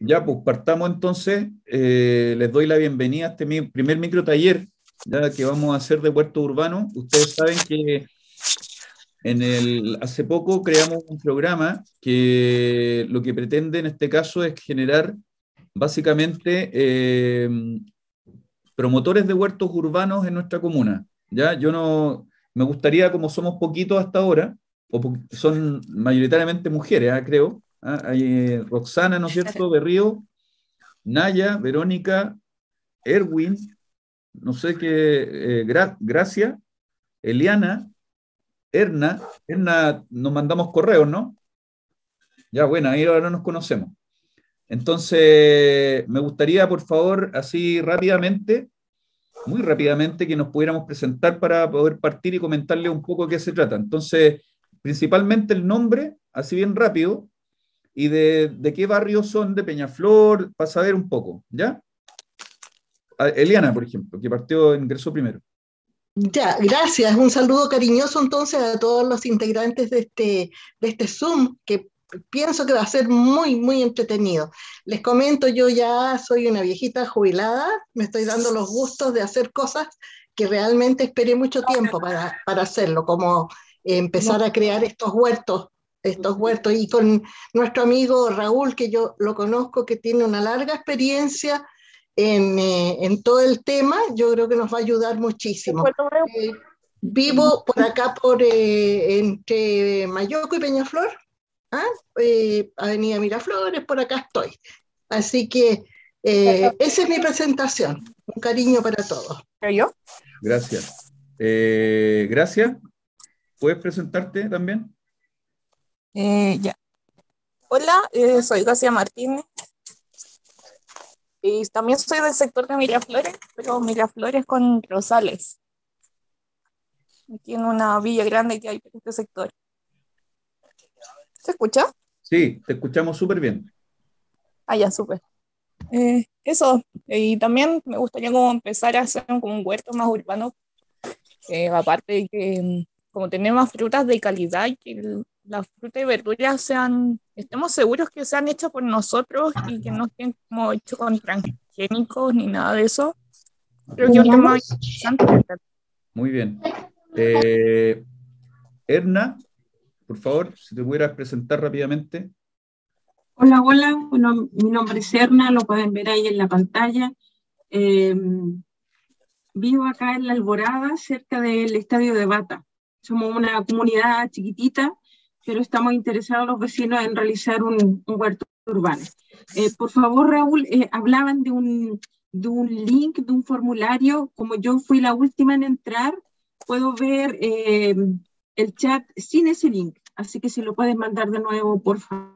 Ya, pues partamos entonces. Eh, les doy la bienvenida a este primer micro taller que vamos a hacer de huerto Urbano. Ustedes saben que en el, hace poco creamos un programa que lo que pretende en este caso es generar básicamente em, promotores de huertos urbanos en nuestra comuna. Ya, yo no me gustaría, como somos poquitos hasta ahora, o son mayoritariamente mujeres, ah, creo, ¿Ah? Eh, Roxana, ¿no es cierto? Berrío, Naya, Verónica, Erwin, no sé qué, eh, Gracia, Eliana, Erna, Erna, nos mandamos correos, ¿no? Ya, bueno, ahí ahora nos conocemos. Entonces, me gustaría, por favor, así rápidamente, muy rápidamente, que nos pudiéramos presentar para poder partir y comentarle un poco de qué se trata. Entonces, principalmente el nombre, así bien rápido, y de, qué barrio son de Peñaflor, para saber un poco, ¿ya? Ah, Eliana, por ejemplo, que partió, ingresó primero. Ya, gracias. Un saludo cariñoso entonces a todos los integrantes de este, este Zoom, que pienso que va a ser muy, muy entretenido. Les comento, yo ya soy una viejita jubilada, me estoy dando los gustos de hacer cosas que realmente esperé mucho tiempo para hacerlo, como empezar a crear estos huertos estos huertos y con nuestro amigo Raúl, que yo lo conozco, que tiene una larga experiencia en, eh, todo el tema, yo creo que nos va a ayudar muchísimo. Eh, vivo por acá, por eh, entre Mayoco y Peñaflor, ¿ah? Avenida Miraflores, por acá estoy. Así que esa es mi presentación. Un cariño para todos. Gracias. gracias. ¿Puedes presentarte también? Eh, ya. Hola, eh, soy García Martínez. Y también soy del sector de Miraflores, pero Miraflores con Rosales. Aquí en una villa grande que hay en este sector. ¿Se escucha? Sí, te escuchamos súper bien. Ah, ya, súper. Eh, eso, y también me gustaría como empezar a hacer un huerto más urbano. aparte de que mm, como tener más frutas de calidad que las fruta y verduras sean, estemos seguros que sean hechas por nosotros y que no estén como hechos con transgénicos ni nada de eso. Creo que es interesante. Muy bien. Eh, Erna, por favor, si te pudieras presentar rápidamente. Hola, hola. mi nombre es Erna, lo pueden ver ahí en la pantalla. Eh, vivo acá en La Alborada, cerca del estadio de Bata. Somos una comunidad chiquitita pero estamos interesados los vecinos en realizar un, huerto urbano. Eh, por favor, Raúl, eh, hablaban de un, link, de un formulario. Como yo fui la última en entrar, puedo ver eh, el chat sin ese link. Así que si lo puedes mandar de nuevo, por favor.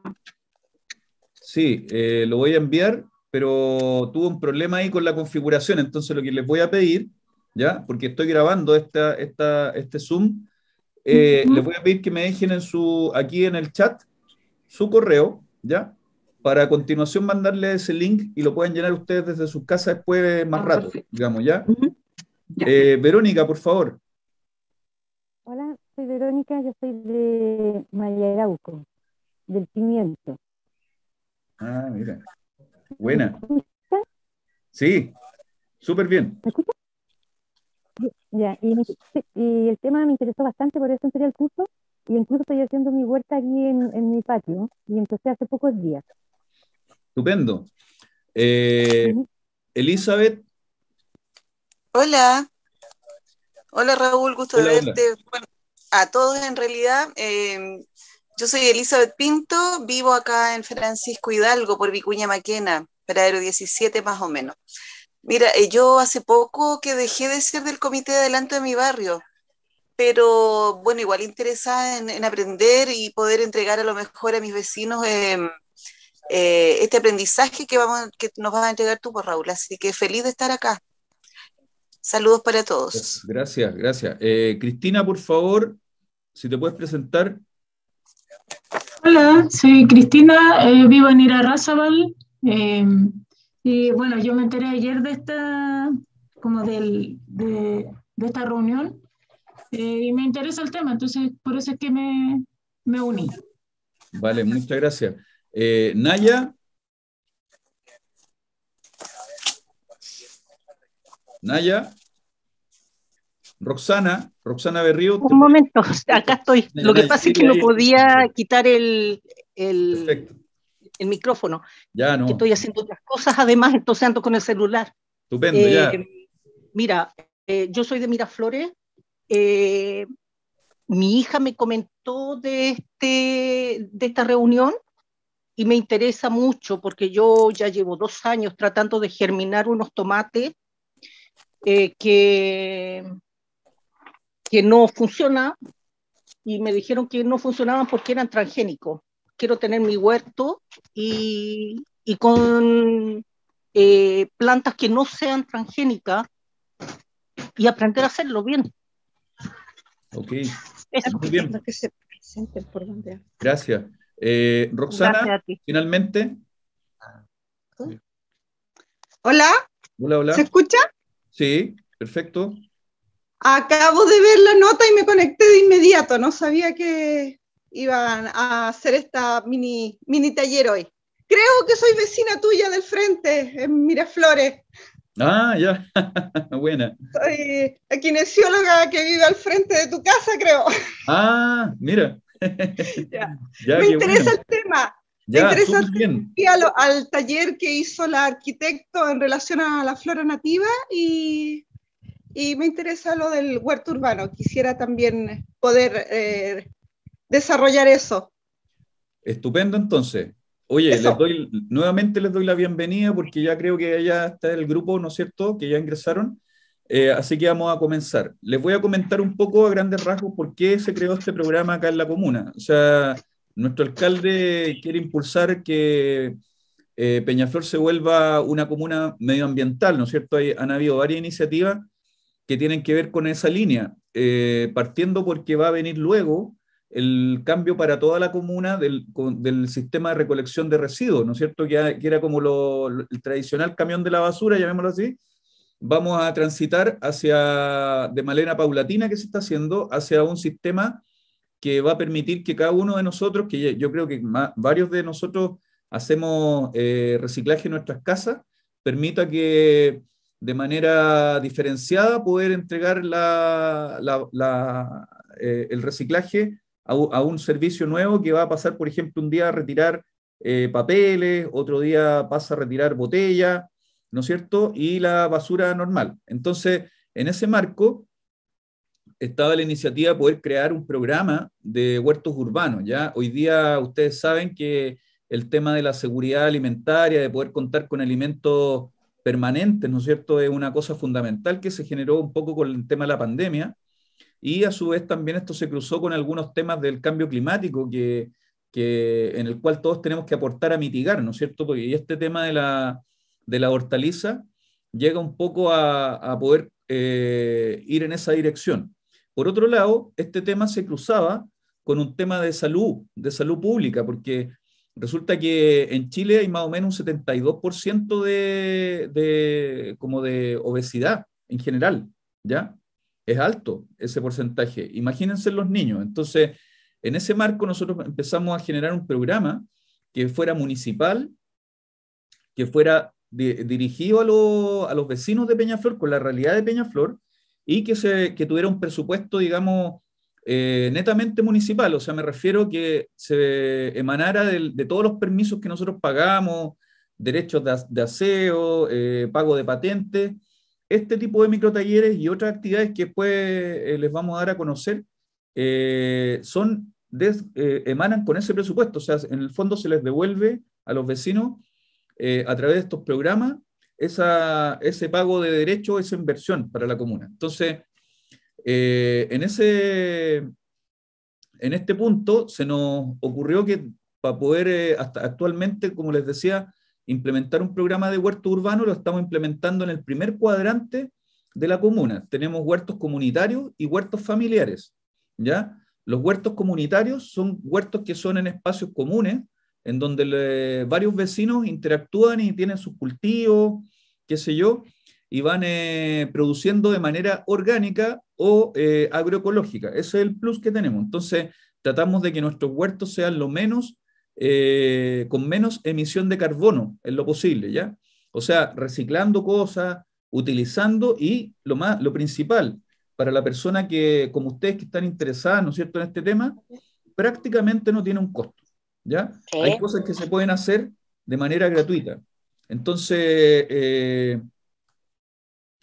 Sí, lo voy a enviar, pero tuve un problema ahí con la configuración. Entonces, lo que les voy a pedir, ya, porque estoy grabando esta, este Zoom, eh, les voy a pedir que me dejen aquí en el chat su correo, ¿ya? Para a continuación mandarle ese link y lo pueden llenar ustedes desde sus casas después más ah, rato, digamos, ¿ya? Eh, Verónica, por favor. Hola, soy Verónica, yo soy de María del Pimiento. Ah, mira. Buena. Sí, súper bien. Ya, y, el tema me interesó bastante, por eso entré al curso y incluso estoy haciendo mi huerta aquí en, mi patio y empecé hace pocos días. Estupendo. Eh, Elizabeth. Hola. Hola Raúl, gusto de verte. Bueno, a todos en realidad. Em, yo soy Elizabeth Pinto, vivo acá en Francisco Hidalgo por Vicuña Maquena, paradero 17 más o menos. Mira, eh, yo hace poco que dejé de ser del comité de adelanto de mi barrio, pero bueno, igual interesada en, aprender y poder entregar a lo mejor a mis vecinos em, eh, este aprendizaje que, vamos, que nos vas a entregar tú, por pues, Raúl. Así que feliz de estar acá. Saludos para todos. Gracias, gracias. Eh, Cristina, por favor, si te puedes presentar. Hola, soy Cristina, vivo en Irarrázaval. Em, y bueno, yo me enteré ayer de esta, como de, esta reunión eh, y me interesa el tema, entonces por eso es que me, uní. Vale, muchas gracias. Eh, Naya. Naya. Roxana, Roxana Berrío. Un momento, acá estoy. Lo que pasa es que no podía quitar el, el, el micrófono. Ya, no. estoy haciendo otras cosas además, entonces ando con el celular. Estupendo, eh, ya. Mira, eh, yo soy de Miraflores. Eh, mi hija me comentó de, este, de esta reunión y me interesa mucho porque yo ya llevo dos años tratando de germinar unos tomates que, que no funcionan y me dijeron que no funcionaban porque eran transgénicos quiero tener mi huerto y, con eh, plantas que no sean transgénicas y aprender a hacerlo bien. Ok. Eso. Muy Que se presenten por donde... Gracias. Eh, Roxana, finalmente. Hola. Hola, hola. ¿Se escucha? Sí, perfecto. Acabo de ver la nota y me conecté de inmediato. No sabía que, iban a hacer esta mini, mini taller hoy. Creo que soy vecina tuya del frente, en Miraflores. Ah, ya, buena. Soy la kinesióloga que vive al frente de tu casa, creo. Ah, mira. Me interesa el tema. Me interesa el Al, al, taller que hizo la arquitecto en relación a la flora nativa y y me interesa lo del huerto urbano. Quisiera también poder eh, desarrollar eso. Estupendo entonces. Oye, les doy, nuevamente les doy la bienvenida porque ya creo que ya está el grupo, ¿no es cierto?, que ya ingresaron. Eh, así que vamos a comenzar. Les voy a comentar un poco a grandes rasgos por qué se creó este programa acá en la comuna. O sea, nuestro alcalde quiere impulsar que eh, Peñaflor se vuelva una comuna medioambiental, ¿no es cierto? Hay, han habido varias iniciativas que tienen que ver con esa línea, eh, partiendo porque va a venir luego el cambio para toda la comuna del, sistema de recolección de residuos, ¿no es cierto? Que, era como el tradicional camión de la basura, llamémoslo así, vamos a transitar hacia, de manera paulatina que se está haciendo, hacia un sistema que va a permitir que cada uno de nosotros, que yo creo que varios de nosotros hacemos eh, reciclaje en nuestras casas, permita que de manera diferenciada poder entregar eh, el reciclaje a, un servicio nuevo que va a pasar, por ejemplo, un día a retirar eh, papeles, otro día pasa a retirar botella, ¿no es cierto? Y la basura normal. Entonces, en ese marco estaba la iniciativa de poder crear un programa de huertos urbanos. Ya hoy día ustedes saben que el tema de la seguridad alimentaria, de poder contar con alimentos permanentes, ¿no es cierto?, es una cosa fundamental que se generó un poco con el tema de la pandemia y a su vez también esto se cruzó con algunos temas del cambio climático que, en el cual todos tenemos que aportar a mitigar, ¿no es cierto? Porque este tema de la, hortaliza llega un poco a, poder eh, ir en esa dirección. Por otro lado, este tema se cruzaba con un tema de salud, de salud pública, porque resulta que en Chile hay más o menos un 72% de, de, como de obesidad en general, ¿ya? es alto ese porcentaje. Imagínense los niños. Entonces, en ese marco nosotros empezamos a generar un programa que fuera municipal, que fuera dirigido a, los vecinos de Peñaflor con la realidad de Peñaflor y que, se, tuviera un presupuesto, digamos, eh, netamente municipal. O sea, me refiero que se emanara de, todos los permisos que nosotros pagamos, derechos de, aseo, eh, pago de patentes este tipo de micro talleres y otras actividades que después eh, les vamos a dar a conocer eh, son eh, emanan con ese presupuesto. O sea, en el fondo se les devuelve a los vecinos a través de estos programas esa, ese pago de derecho, esa inversión para la comuna. Entonces, en, ese, en este punto se nos ocurrió que para poder, hasta actualmente, como les decía, implementar un programa de huerto urbano lo estamos implementando en el primer cuadrante de la comuna. Tenemos huertos comunitarios y huertos familiares, ¿ya? Los huertos comunitarios son huertos que son en espacios comunes, en donde varios vecinos interactúan y tienen sus cultivos, qué sé yo, y van eh, produciendo de manera orgánica o eh, agroecológica. Ese es el plus que tenemos. Entonces, tratamos de que nuestros huertos sean lo menos eh, con menos emisión de carbono en lo posible, ¿ya? O sea, reciclando cosas, utilizando y lo, más, lo principal, para la persona que, como ustedes que están interesadas, ¿no es cierto?, en este tema, prácticamente no tiene un costo, ¿ya? Hay cosas que se pueden hacer de manera gratuita. Entonces, eh,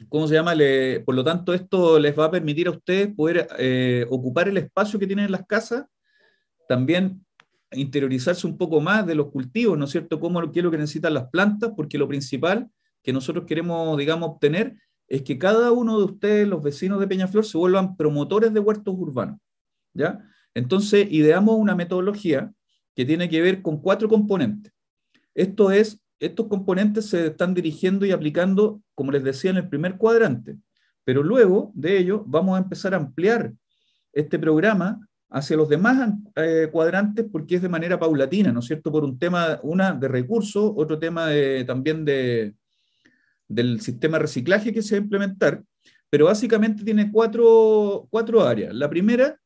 ¿cómo se llama? Le, por lo tanto, esto les va a permitir a ustedes poder eh, ocupar el espacio que tienen en las casas, también interiorizarse un poco más de los cultivos, ¿no es cierto? ¿Cómo, ¿Qué es lo que necesitan las plantas? Porque lo principal que nosotros queremos, digamos, obtener es que cada uno de ustedes, los vecinos de Peñaflor, se vuelvan promotores de huertos urbanos, ¿ya? Entonces, ideamos una metodología que tiene que ver con cuatro componentes. Esto es, estos componentes se están dirigiendo y aplicando, como les decía, en el primer cuadrante, pero luego de ello vamos a empezar a ampliar este programa hacia los demás eh, cuadrantes porque es de manera paulatina, ¿no es cierto? Por un tema, una, de recursos, otro tema eh, también del sistema de reciclaje que se va a implementar, pero básicamente tiene cuatro, áreas. La primera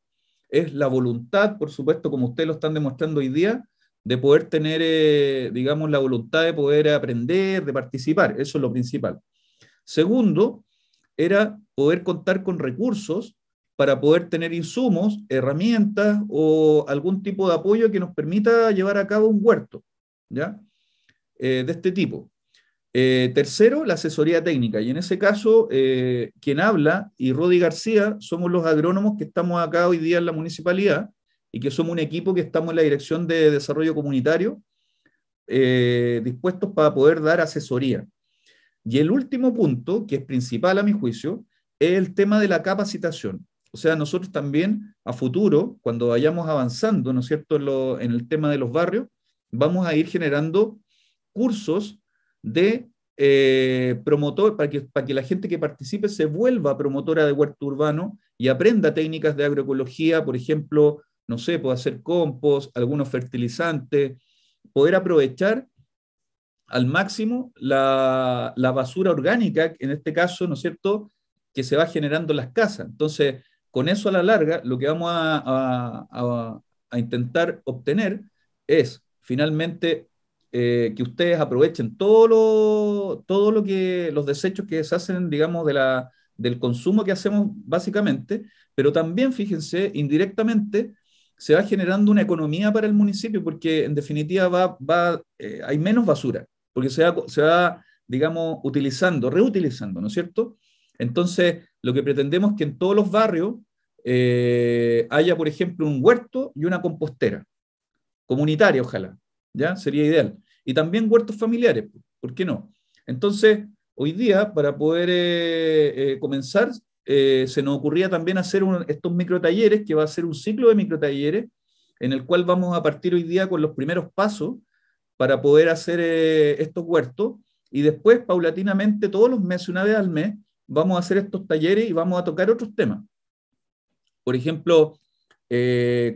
es la voluntad, por supuesto, como ustedes lo están demostrando hoy día, de poder tener, eh, digamos, la voluntad de poder aprender, de participar, eso es lo principal. Segundo, era poder contar con recursos para poder tener insumos, herramientas o algún tipo de apoyo que nos permita llevar a cabo un huerto, eh, de este tipo. Eh, tercero, la asesoría técnica. Y en ese caso, eh, quien habla y Rodi García somos los agrónomos que estamos acá hoy día en la municipalidad y que somos un equipo que estamos en la Dirección de Desarrollo Comunitario dispuestos para poder dar asesoría. Y el último punto, que es principal a mi juicio, es el tema de la capacitación. O sea, nosotros también a futuro, cuando vayamos avanzando, ¿no es cierto?, en, el tema de los barrios, vamos a ir generando cursos de eh, promotor, para que, para que la gente que participe se vuelva promotora de huerto urbano y aprenda técnicas de agroecología, por ejemplo, no sé, puede hacer compost, algunos fertilizantes, poder aprovechar al máximo la, la, basura orgánica, en este caso, ¿no es cierto?, que se va generando en las casas. Entonces, con eso a la larga lo que vamos a, intentar obtener es finalmente eh, que ustedes aprovechen todo lo, todo lo que los desechos que se hacen, digamos, del consumo que hacemos básicamente, pero también, fíjense, indirectamente se va generando una economía para el municipio porque en definitiva va, eh, hay menos basura, porque se va, se va, digamos, utilizando, reutilizando, ¿no es cierto? Entonces, lo que pretendemos es que en todos los barrios eh, haya, por ejemplo, un huerto y una compostera, comunitaria, ojalá, ¿ya? Sería ideal. Y también huertos familiares, ¿por qué no? Entonces, hoy día, para poder eh, eh, comenzar, se nos ocurría también hacer un, estos microtalleres, que va a ser un ciclo de microtalleres, en el cual vamos a partir hoy día con los primeros pasos para poder hacer estos huertos y después, paulatinamente, todos los meses, una vez al mes, vamos a hacer estos talleres y vamos a tocar otros temas. Por ejemplo, eh,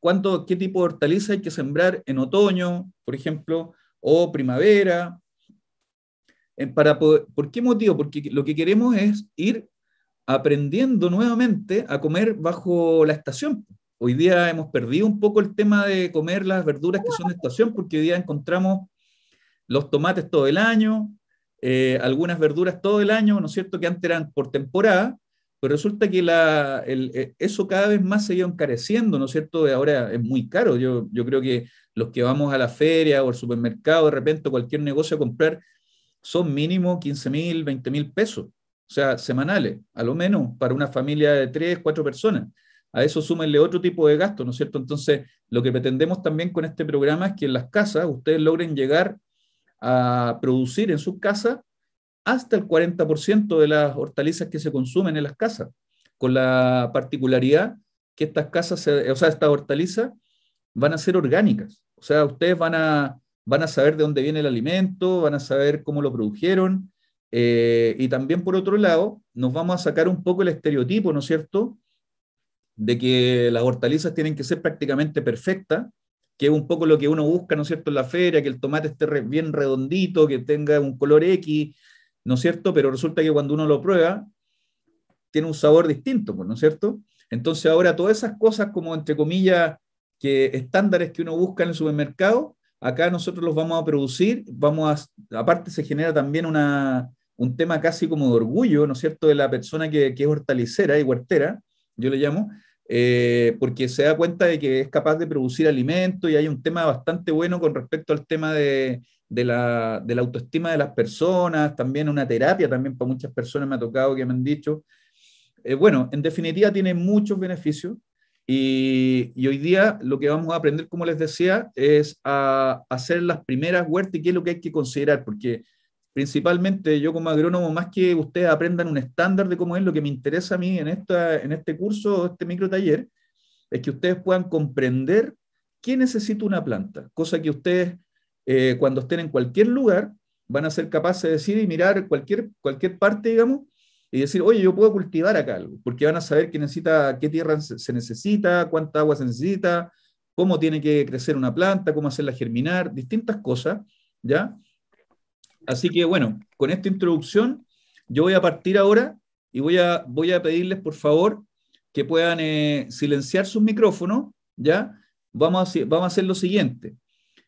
cuánto, qué tipo de hortaliza hay que sembrar en otoño, por ejemplo, o primavera. Eh, para ¿Por qué motivo? Porque lo que queremos es ir aprendiendo nuevamente a comer bajo la estación. Hoy día hemos perdido un poco el tema de comer las verduras que son de estación, porque hoy día encontramos los tomates todo el año, eh, algunas verduras todo el año, ¿no es cierto?, que antes eran por temporada, pero resulta que la, eh, eso cada vez más se ha encareciendo, ¿no es cierto? Ahora es muy caro. Yo, yo creo que los que vamos a la feria o al supermercado, de repente, cualquier negocio a comprar, son mínimo 15 mil, 20 mil pesos, o sea, semanales, a lo menos, para una familia de 3, 4 personas. A eso súmenle otro tipo de gasto, ¿no es cierto? Entonces, lo que pretendemos también con este programa es que en las casas ustedes logren llegar a producir en sus casas hasta el 40% de las hortalizas que se consumen en las casas, con la particularidad que estas casas, o sea, estas hortalizas van a ser orgánicas. O sea, ustedes van a, van a saber de dónde viene el alimento, van a saber cómo lo produjeron. Eh, y también, por otro lado, nos vamos a sacar un poco el estereotipo, ¿no es cierto?, de que las hortalizas tienen que ser prácticamente perfectas que es un poco lo que uno busca, ¿no es cierto?, en la feria, que el tomate esté bien redondito, que tenga un color X, ¿no es cierto? Pero resulta que cuando uno lo prueba, tiene un sabor distinto, pues, ¿no es cierto? Entonces ahora todas esas cosas como, entre comillas, que estándares que uno busca en el supermercado, acá nosotros los vamos a producir, vamos a, aparte se genera también un tema casi como de orgullo, ¿no es cierto?, de la persona que, que es hortalicera y huertera, yo le llamo, eh, porque se da cuenta de que es capaz de producir alimento y hay un tema bastante bueno con respecto al tema de, la, autoestima de las personas, también una terapia, también para muchas personas me ha tocado que me han dicho. Eh, bueno, en definitiva tiene muchos beneficios y, hoy día lo que vamos a aprender, como les decía, es a hacer las primeras huertas y qué es lo que hay que considerar, porque principalmente yo como agrónomo, más que ustedes aprendan un estándar de cómo es lo que me interesa a mí en, esta, en este curso, este micro taller, es que ustedes puedan comprender qué necesita una planta, cosa que ustedes eh, cuando estén en cualquier lugar van a ser capaces de decir y mirar cualquier, cualquier parte, digamos, y decir, oye, yo puedo cultivar acá algo, porque van a saber qué, necesita, qué tierra se necesita, cuánta agua se necesita, cómo tiene que crecer una planta, cómo hacerla germinar, distintas cosas, ¿ya? Así que bueno, con esta introducción yo voy a partir ahora y voy a, voy a pedirles por favor que puedan eh, silenciar sus micrófonos, ¿ya? Vamos a, vamos a hacer lo siguiente.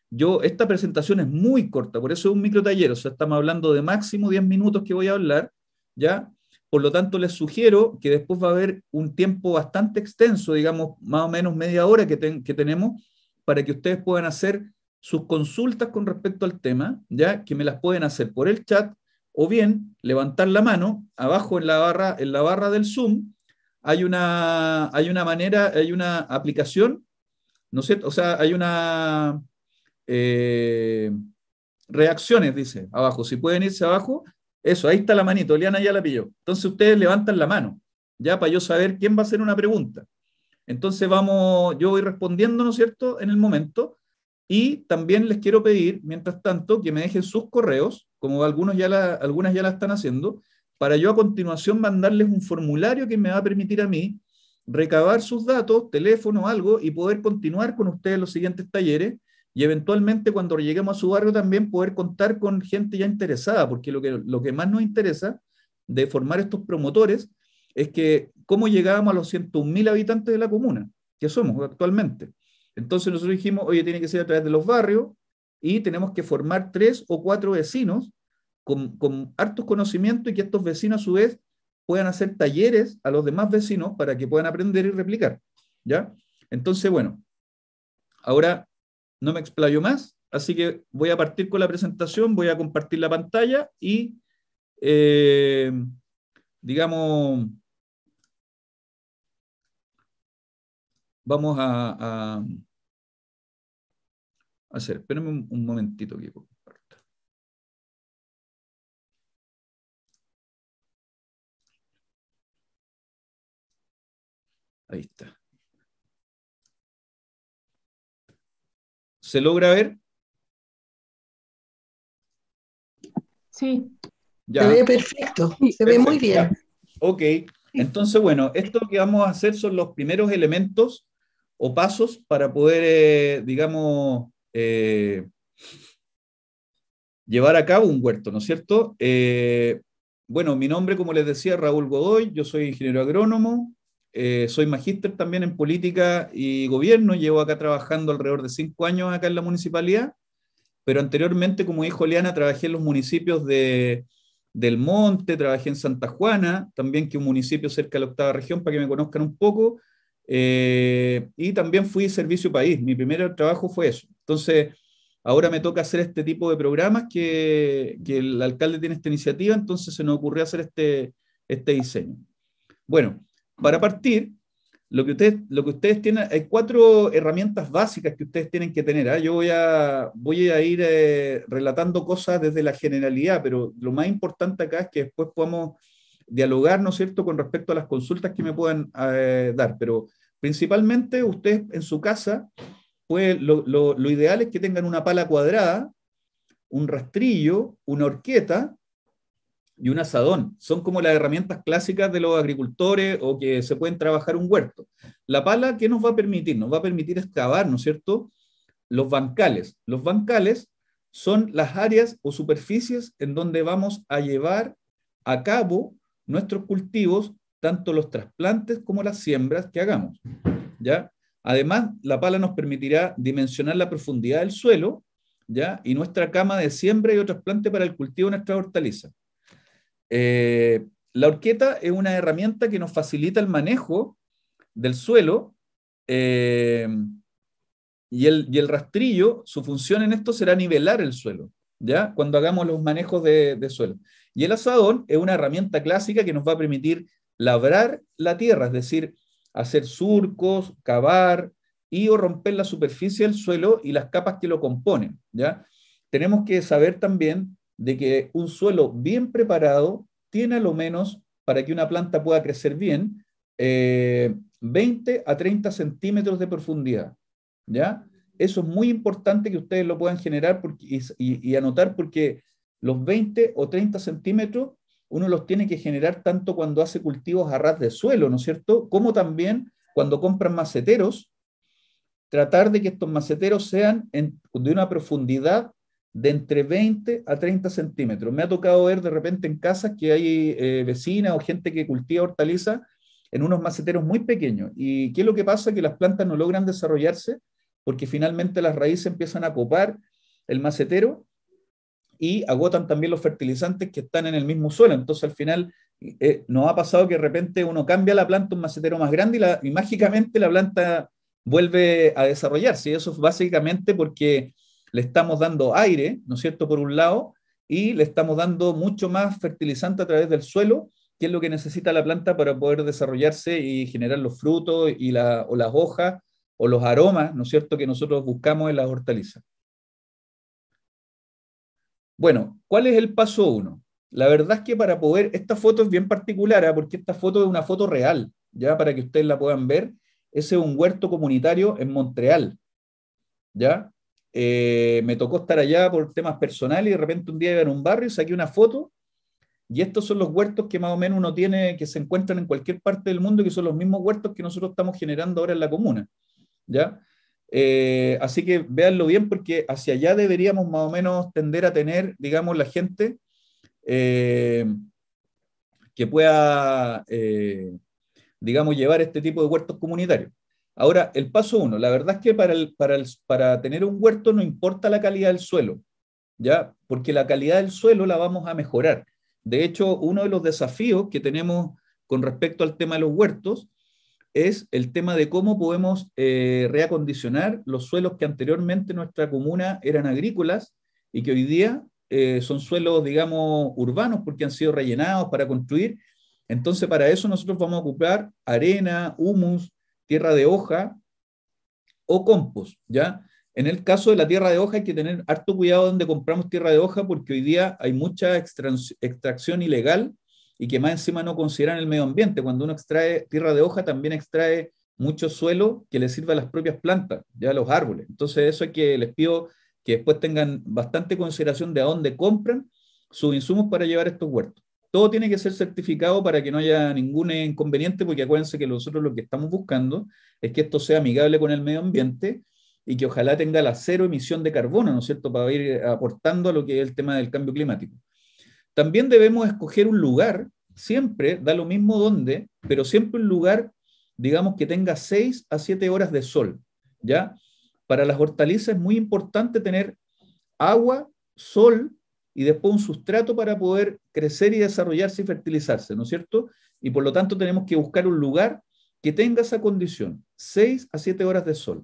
Yo, esta presentación es muy corta, por eso es un micro taller, o sea, estamos hablando de máximo 10 minutos que voy a hablar, ¿ya? Por lo tanto, les sugiero que después va a haber un tiempo bastante extenso, digamos, más o menos media hora que, que tenemos, para que ustedes puedan hacer sus consultas con respecto al tema, ya que me las pueden hacer por el chat o bien levantar la mano abajo en la barra, en la barra del Zoom. Hay una, hay una manera, hay una aplicación, ¿no es cierto? O sea, hay una eh, reacciones, dice, abajo. Si pueden irse abajo, eso, ahí está la manito, Liana ya la pilló. Entonces ustedes levantan la mano, ya para yo saber quién va a hacer una pregunta. Entonces vamos, yo voy respondiendo, ¿no es cierto?, en el momento, y también les quiero pedir, mientras tanto, que me dejen sus correos, como algunos ya algunas ya la están haciendo, para yo a continuación mandarles un formulario que me va a permitir a mí recabar sus datos, teléfono, algo, y poder continuar con ustedes los siguientes talleres y eventualmente cuando lleguemos a su barrio también poder contar con gente ya interesada, porque lo que, lo que más nos interesa de formar estos promotores es que cómo llegábamos a los 101.000 habitantes de la comuna, que somos actualmente. Entonces nosotros dijimos, oye, tiene que ser a través de los barrios y tenemos que formar tres o cuatro vecinos con, hartos conocimientos y que estos vecinos a su vez puedan hacer talleres a los demás vecinos para que puedan aprender y replicar. ¿Ya? Entonces, bueno, ahora no me explayo más, así que voy a partir con la presentación, voy a compartir la pantalla y, eh, digamos, vamos a hacer. Espérame un, un momentito que comparto. Ahí está. ¿Se logra ver? Sí. Se ve perfecto, se ve muy bien. Ok, entonces bueno, esto que vamos a hacer son los primeros elementos o pasos para poder, eh, digamos, eh, llevar a cabo un huerto, ¿no es cierto? Eh, bueno, mi nombre, como les decía, Raúl Godoy, yo soy ingeniero agrónomo, eh, soy magíster también en política y gobierno, llevo acá trabajando alrededor de cinco años acá en la municipalidad, pero anteriormente, como dijo Leana, trabajé en los municipios de del Monte, trabajé en Santa Juana, también que un municipio cerca de la octava región, para que me conozcan un poco, y también fui servicio país, mi primer trabajo fue eso, entonces, ahora me toca hacer este tipo de programas que, el alcalde tiene esta iniciativa, entonces se nos ocurrió hacer este, este diseño. Bueno, para partir, lo que ustedes, lo que ustedes tienen, hay cuatro herramientas básicas que ustedes tienen que tener. ¿ah? Yo voy a, voy a ir eh, relatando cosas desde la generalidad, pero lo más importante acá es que después podamos dialogar, ¿no es cierto?, con respecto a las consultas que me puedan eh, dar. Pero principalmente ustedes en su casa pues lo, lo ideal es que tengan una pala cuadrada, un rastrillo, una horqueta y un asadón. Son como las herramientas clásicas de los agricultores o que se pueden trabajar un huerto. La pala, ¿qué nos va a permitir? Nos va a permitir excavar, ¿no es cierto? Los bancales. Los bancales son las áreas o superficies en donde vamos a llevar a cabo nuestros cultivos, tanto los trasplantes como las siembras que hagamos. ¿Ya? Además, la pala nos permitirá dimensionar la profundidad del suelo ¿ya? y nuestra cama de siembra y otras plantas para el cultivo de nuestras hortalizas. Eh, la horqueta es una herramienta que nos facilita el manejo del suelo eh, y, el, y, el, rastrillo, su función en esto será nivelar el suelo, ¿ya? cuando hagamos los manejos de, suelo. Y el asadón es una herramienta clásica que nos va a permitir labrar la tierra, es decir, hacer surcos, cavar y o romper la superficie del suelo y las capas que lo componen, ¿ya? Tenemos que saber también de que un suelo bien preparado tiene a lo menos, para que una planta pueda crecer bien, 20 eh, a 30 centímetros de profundidad, ¿ya? Eso es muy importante que ustedes lo puedan generar y anotar porque los 20 o 30 centímetros uno los tiene que generar tanto cuando hace cultivos a ras de suelo, ¿no es cierto? Como también cuando compran maceteros, tratar de que estos maceteros sean de una profundidad de entre 20 a 30 centímetros. Me ha tocado ver de repente en casas que hay eh, vecinas o gente que cultiva hortalizas en unos maceteros muy pequeños. ¿Y qué es lo que pasa? Que las plantas no logran desarrollarse porque finalmente las raíces empiezan a copar el macetero y agotan también los fertilizantes que están en el mismo suelo. Entonces, al final, eh, nos ha pasado que de repente uno cambia la planta un macetero más grande y, mágicamente la planta vuelve a desarrollarse. Y eso es básicamente porque le estamos dando aire, ¿no es cierto?, por un lado, y le estamos dando mucho más fertilizante a través del suelo, que es lo que necesita la planta para poder desarrollarse y generar los frutos y o las hojas o los aromas, ¿no es cierto?, que nosotros buscamos en las hortalizas. Bueno, ¿cuál es el paso uno? La verdad es que para poder, esta foto es bien particular, ¿ah? porque esta foto es una foto real, ya para que ustedes la puedan ver. Ese es un huerto comunitario en Montreal, ya. Eh, me tocó estar allá por temas personales y de repente un día iba en un barrio, y saqué una foto y estos son los huertos que más o menos uno tiene, que se encuentran en cualquier parte del mundo, y que son los mismos huertos que nosotros estamos generando ahora en la comuna, ya. Eh, así que véanlo bien porque hacia allá deberíamos más o menos tender a tener, digamos, la gente eh, que pueda, eh, digamos, llevar este tipo de huertos comunitarios. Ahora, el paso uno, la verdad es que para, para, para tener un huerto no importa la calidad del suelo, ¿ya? Porque la calidad del suelo la vamos a mejorar. De hecho, uno de los desafíos que tenemos con respecto al tema de los huertos es el tema de cómo podemos eh, reacondicionar los suelos que anteriormente nuestra comuna eran agrícolas y que hoy día eh, son suelos, digamos, urbanos porque han sido rellenados para construir. Entonces, para eso nosotros vamos a ocupar arena, humus, tierra de hoja o compost, ¿ya? En el caso de la tierra de hoja hay que tener harto cuidado donde compramos tierra de hoja porque hoy día hay mucha extracción ilegal y que más encima no consideran el medio ambiente. Cuando uno extrae tierra de hoja, también extrae mucho suelo que le sirva a las propias plantas, ya a los árboles. Entonces, eso es que les pido que después tengan bastante consideración de a dónde compran sus insumos para llevar estos huertos. Todo tiene que ser certificado para que no haya ningún inconveniente, porque acuérdense que nosotros lo que estamos buscando es que esto sea amigable con el medio ambiente y que ojalá tenga la cero emisión de carbono, ¿no es cierto?, para ir aportando a lo que es el tema del cambio climático. También debemos escoger un lugar, siempre, da lo mismo dónde, pero siempre un lugar, digamos, que tenga 6 a siete horas de sol, ¿ya? Para las hortalizas es muy importante tener agua, sol y después un sustrato para poder crecer y desarrollarse y fertilizarse, ¿no es cierto? Y por lo tanto tenemos que buscar un lugar que tenga esa condición, 6 a siete horas de sol.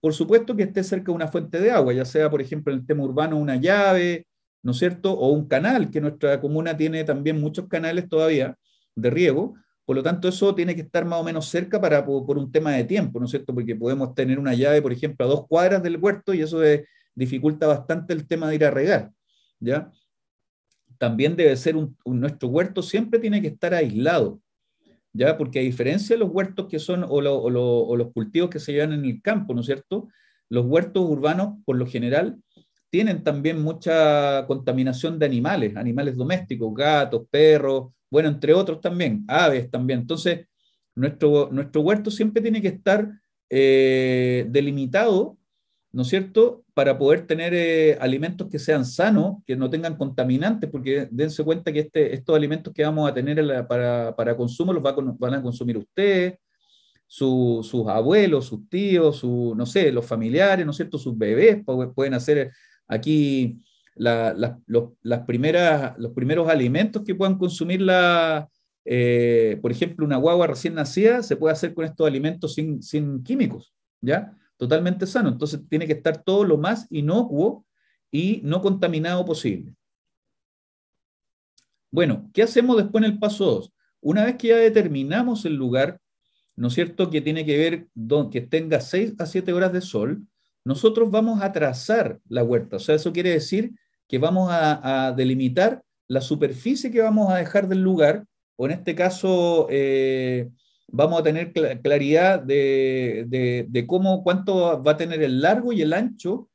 Por supuesto que esté cerca de una fuente de agua, ya sea, por ejemplo, en el tema urbano, una llave, ¿no cierto? O un canal, que nuestra comuna tiene también muchos canales todavía de riego, por lo tanto eso tiene que estar más o menos cerca para, por, un tema de tiempo, ¿no es cierto? Porque podemos tener una llave, por ejemplo, a dos cuadras del huerto y eso dificulta bastante el tema de ir a regar, ¿ya? También debe ser un, nuestro huerto siempre tiene que estar aislado, ¿ya? Porque a diferencia de los huertos que son o, o los cultivos que se llevan en el campo, ¿no es cierto? Los huertos urbanos, por lo general, tienen también mucha contaminación de animales, animales domésticos, gatos, perros, bueno, entre otros también, aves también. Entonces, nuestro, nuestro huerto siempre tiene que estar eh, delimitado, ¿no es cierto?, para poder tener eh, alimentos que sean sanos, que no tengan contaminantes, porque dense cuenta que este, estos alimentos que vamos a tener para, consumo los van a consumir ustedes, sus abuelos, sus tíos, su, no sé, los familiares, ¿no es cierto?, sus bebés pues, pueden hacer Aquí los, las primeras, los primeros alimentos que puedan consumir, la, eh, por ejemplo, una guagua recién nacida, se puede hacer con estos alimentos sin, químicos, ¿ya? Totalmente sano. Entonces tiene que estar todo lo más inocuo y no contaminado posible. Bueno, ¿qué hacemos después en el paso 2? Una vez que ya determinamos el lugar, ¿no es cierto?, que tiene que ver que tenga 6 a 7 horas de sol, nosotros vamos a trazar la huerta. O sea, eso quiere decir que vamos a, delimitar la superficie que vamos a dejar del lugar, o en este caso eh, vamos a tener claridad de, de, cómo, cuánto va a tener el largo y el ancho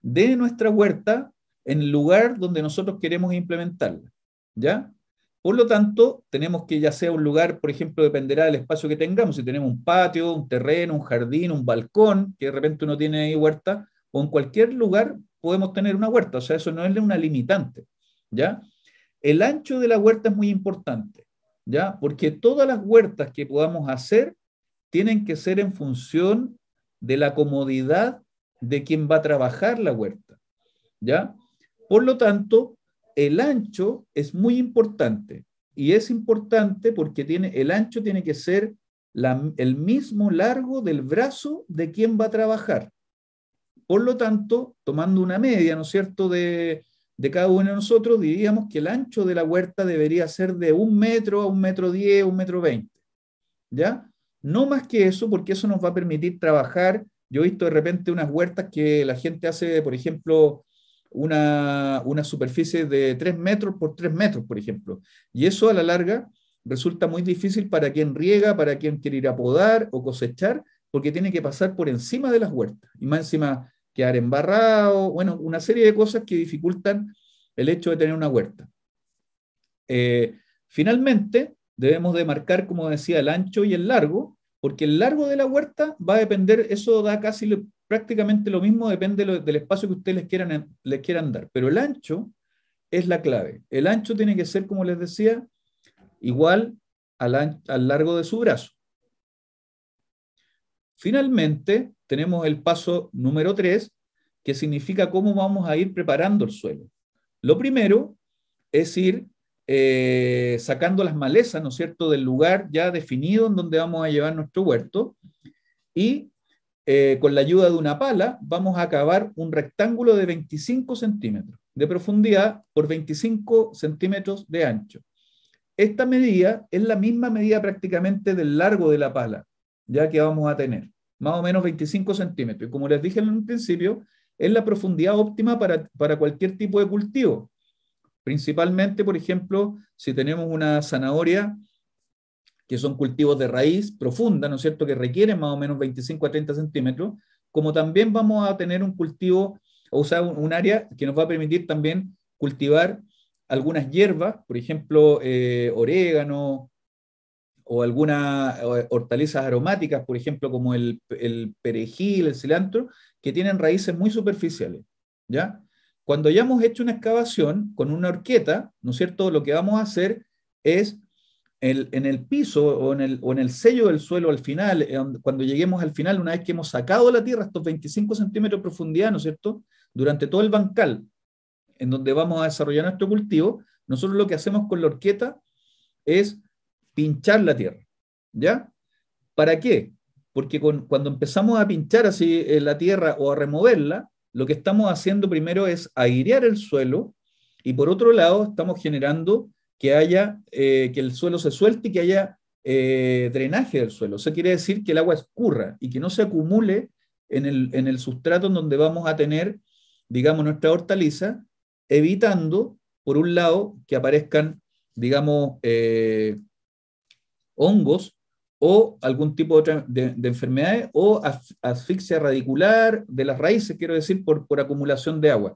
de nuestra huerta en el lugar donde nosotros queremos implementarla. ¿Ya? Por lo tanto, tenemos que ya sea un lugar, por ejemplo, dependerá del espacio que tengamos, si tenemos un patio, un terreno, un jardín, un balcón, que de repente uno tiene ahí huerta, o en cualquier lugar podemos tener una huerta, o sea, eso no es una limitante, ¿ya? El ancho de la huerta es muy importante, ¿ya? Porque todas las huertas que podamos hacer tienen que ser en función de la comodidad de quien va a trabajar la huerta, ¿ya? Por lo tanto, el ancho es muy importante y es importante porque tiene, el ancho tiene que ser el mismo largo del brazo de quien va a trabajar. Por lo tanto, tomando una media, ¿no es cierto?, de, de cada uno de nosotros, diríamos que el ancho de la huerta debería ser de un metro a un metro diez, un metro veinte. ¿Ya? No más que eso, porque eso nos va a permitir trabajar. Yo he visto de repente unas huertas que la gente hace, por ejemplo, una, superficie de 3 metros por 3 metros, por ejemplo. Y eso a la larga resulta muy difícil para quien riega, para quien quiere ir a podar o cosechar, porque tiene que pasar por encima de las huertas. Y más encima quedar embarrado, bueno, una serie de cosas que dificultan el hecho de tener una huerta. Eh, finalmente, debemos de marcar, como decía, el ancho y el largo, porque el largo de la huerta va a depender, eso da casi prácticamente lo mismo, depende del espacio que ustedes les quieran, dar, pero el ancho es la clave. El ancho tiene que ser, como les decía, igual al, al largo de su brazo. Finalmente, tenemos el paso número 3, que significa cómo vamos a ir preparando el suelo. Lo primero es ir eh, sacando las malezas, ¿no es cierto?, del lugar ya definido en donde vamos a llevar nuestro huerto y eh, con la ayuda de una pala, vamos a cavar un rectángulo de 25 centímetros de profundidad por 25 centímetros de ancho. Esta medida es la misma medida prácticamente del largo de la pala, ya que vamos a tener más o menos 25 centímetros. como les dije en un principio, es la profundidad óptima para cualquier tipo de cultivo. Principalmente, por ejemplo, si tenemos una zanahoria que son cultivos de raíz profunda, ¿no es cierto?, que requieren más o menos 25 a 30 centímetros, como también vamos a tener un cultivo, o sea, un, área que nos va a permitir también cultivar algunas hierbas, por ejemplo, eh, orégano o algunas hortalizas aromáticas, por ejemplo, como el, el, perejil, el cilantro, que tienen raíces muy superficiales, ¿ya?, cuando hayamos hecho una excavación con una horqueta, ¿no es cierto? Lo que vamos a hacer es en el piso o en el, sello del suelo al final, eh, cuando lleguemos al final, una vez que hemos sacado la tierra, estos 25 centímetros de profundidad, ¿no es cierto? Durante todo el bancal, en donde vamos a desarrollar nuestro cultivo, nosotros lo que hacemos con la horqueta es pinchar la tierra, ¿ya? ¿Para qué? Porque cuando empezamos a pinchar así eh, la tierra o a removerla, lo que estamos haciendo primero es airear el suelo y por otro lado estamos generando que haya, eh, que el suelo se suelte y que haya eh, drenaje del suelo. Eso quiere decir que el agua escurra y que no se acumule en el, sustrato en donde vamos a tener, digamos, nuestra hortaliza, evitando, por un lado, que aparezcan, digamos, eh, hongos o algún tipo de, enfermedades o asfixia radicular de las raíces, quiero decir, por, por acumulación de agua.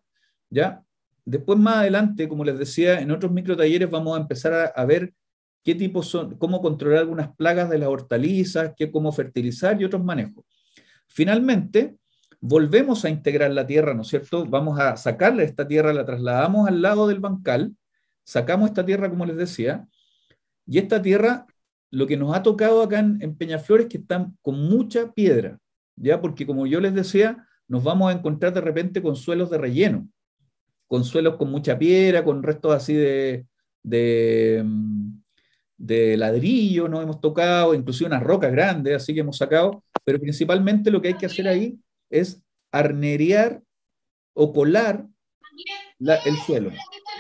¿Ya? Después, más adelante, como les decía, en otros talleres vamos a empezar a, ver qué tipos son, cómo controlar algunas plagas de las hortalizas, qué, cómo fertilizar y otros manejos. Finalmente, volvemos a integrar la tierra, ¿no es cierto? Vamos a sacarle esta tierra, la trasladamos al lado del bancal, sacamos esta tierra, como les decía, y esta tierra, lo que nos ha tocado acá en, en Peñaflores, que están con mucha piedra, ¿ya? Porque como yo les decía, nos vamos a encontrar de repente con suelos de relleno con suelos con mucha piedra, con restos así de, mm, de, ladrillo, no hemos tocado, inclusive unas rocas grandes, así que hemos sacado, pero principalmente lo que hay que hacer ahí es arnerear o colar el suelo.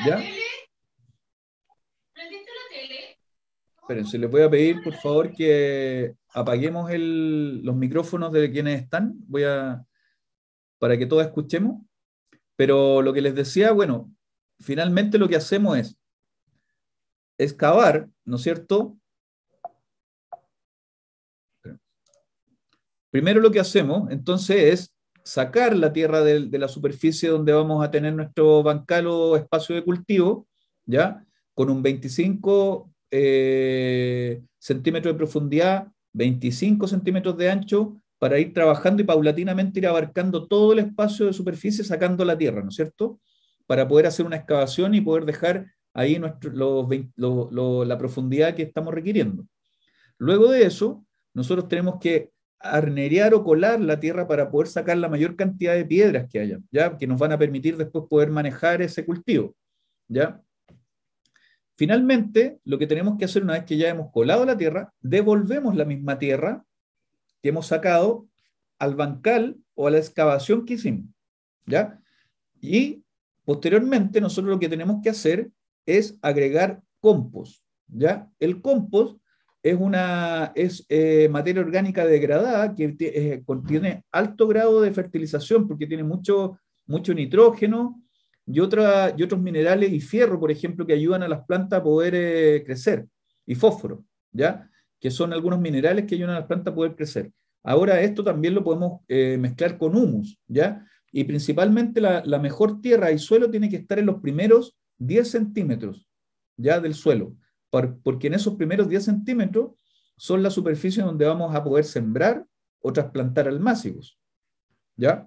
¿Ya? Pero si les voy a pedir, por favor, que apaguemos los micrófonos de quienes están, voy a, para que todos escuchemos. Pero lo que les decía, bueno, finalmente lo que hacemos es excavar, ¿no es cierto? Primero lo que hacemos entonces es sacar la tierra de, la superficie donde vamos a tener nuestro bancal o espacio de cultivo, ¿ya? Con un 25 eh, centímetros de profundidad, 25 centímetros de ancho para ir trabajando y paulatinamente ir abarcando todo el espacio de superficie sacando la tierra, ¿no es cierto? Para poder hacer una excavación y poder dejar ahí la profundidad que estamos requiriendo. Luego de eso, nosotros tenemos que arnerear o colar la tierra para poder sacar la mayor cantidad de piedras que haya, ¿ya? que nos van a permitir después poder manejar ese cultivo. ¿ya? Finalmente, lo que tenemos que hacer una vez que ya hemos colado la tierra, devolvemos la misma tierra que hemos sacado al bancal o a la excavación que hicimos. ¿ya? Y posteriormente nosotros lo que tenemos que hacer es agregar compost. ¿ya? El compost es una es, eh, materia orgánica degradada que eh, contiene alto grado de fertilización porque tiene mucho, mucho nitrógeno y, otra, y otros minerales y fierro, por ejemplo, que ayudan a las plantas a poder eh, crecer y fósforo. ¿ya? que son algunos minerales que ayudan a la planta a poder crecer. Ahora esto también lo podemos eh, mezclar con humus, ¿ya? Y principalmente la, mejor tierra y suelo tiene que estar en los primeros 10 centímetros, ¿ya? Del suelo, porque en esos primeros 10 centímetros son la superficie donde vamos a poder sembrar o trasplantar almácigos, ¿ya?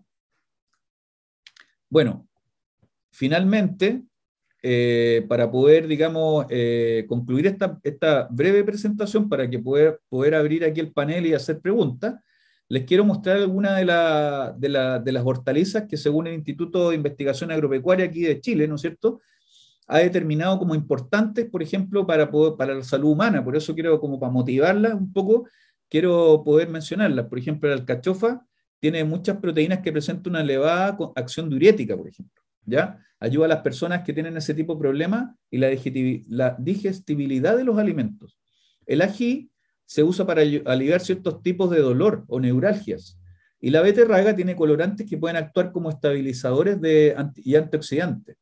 Bueno, finalmente, eh, para poder, digamos, eh, concluir esta, breve presentación para que poder, poder abrir aquí el panel y hacer preguntas, les quiero mostrar algunas de, las hortalizas que según el Instituto de Investigación Agropecuaria aquí de Chile, ¿no es cierto?, ha determinado como importantes, por ejemplo, para, para la salud humana. Por eso quiero, como para motivarlas un poco, quiero poder mencionarlas. Por ejemplo, la alcachofa tiene muchas proteínas que presentan una elevada acción diurética, por ejemplo. Ayuda a las personas que tienen ese tipo de problema y la, digestibilidad de los alimentos. El ají se usa para aliviar ciertos tipos de dolor o neuralgias. Y la beterraga tiene colorantes que pueden actuar como estabilizadores de y antioxidantes.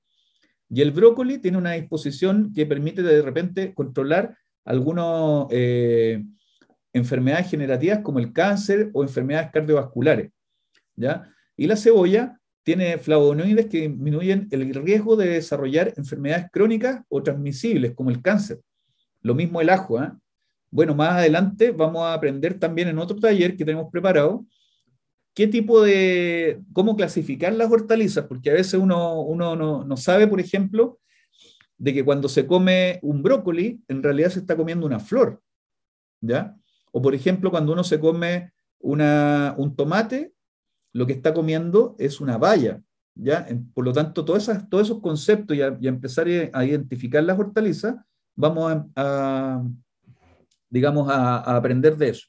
Y el brócoli tiene una disposición que permite de repente controlar algunas eh, enfermedades generativas como el cáncer o enfermedades cardiovasculares. ¿ya? Y la cebolla tiene flavonoides que disminuyen el riesgo de desarrollar enfermedades crónicas o transmisibles, como el cáncer. Lo mismo el ajo. ¿eh? Bueno, más adelante vamos a aprender también en otro taller que tenemos preparado qué tipo de, cómo clasificar las hortalizas, porque a veces uno, uno no, sabe, por ejemplo, de que cuando se come un brócoli, en realidad se está comiendo una flor, ¿ya? O por ejemplo, cuando uno se come un tomate, lo que está comiendo es una valla, ¿ya? Por lo tanto, esas, todos esos conceptos y empezar e, a identificar las hortalizas, vamos a, digamos, a, aprender de eso.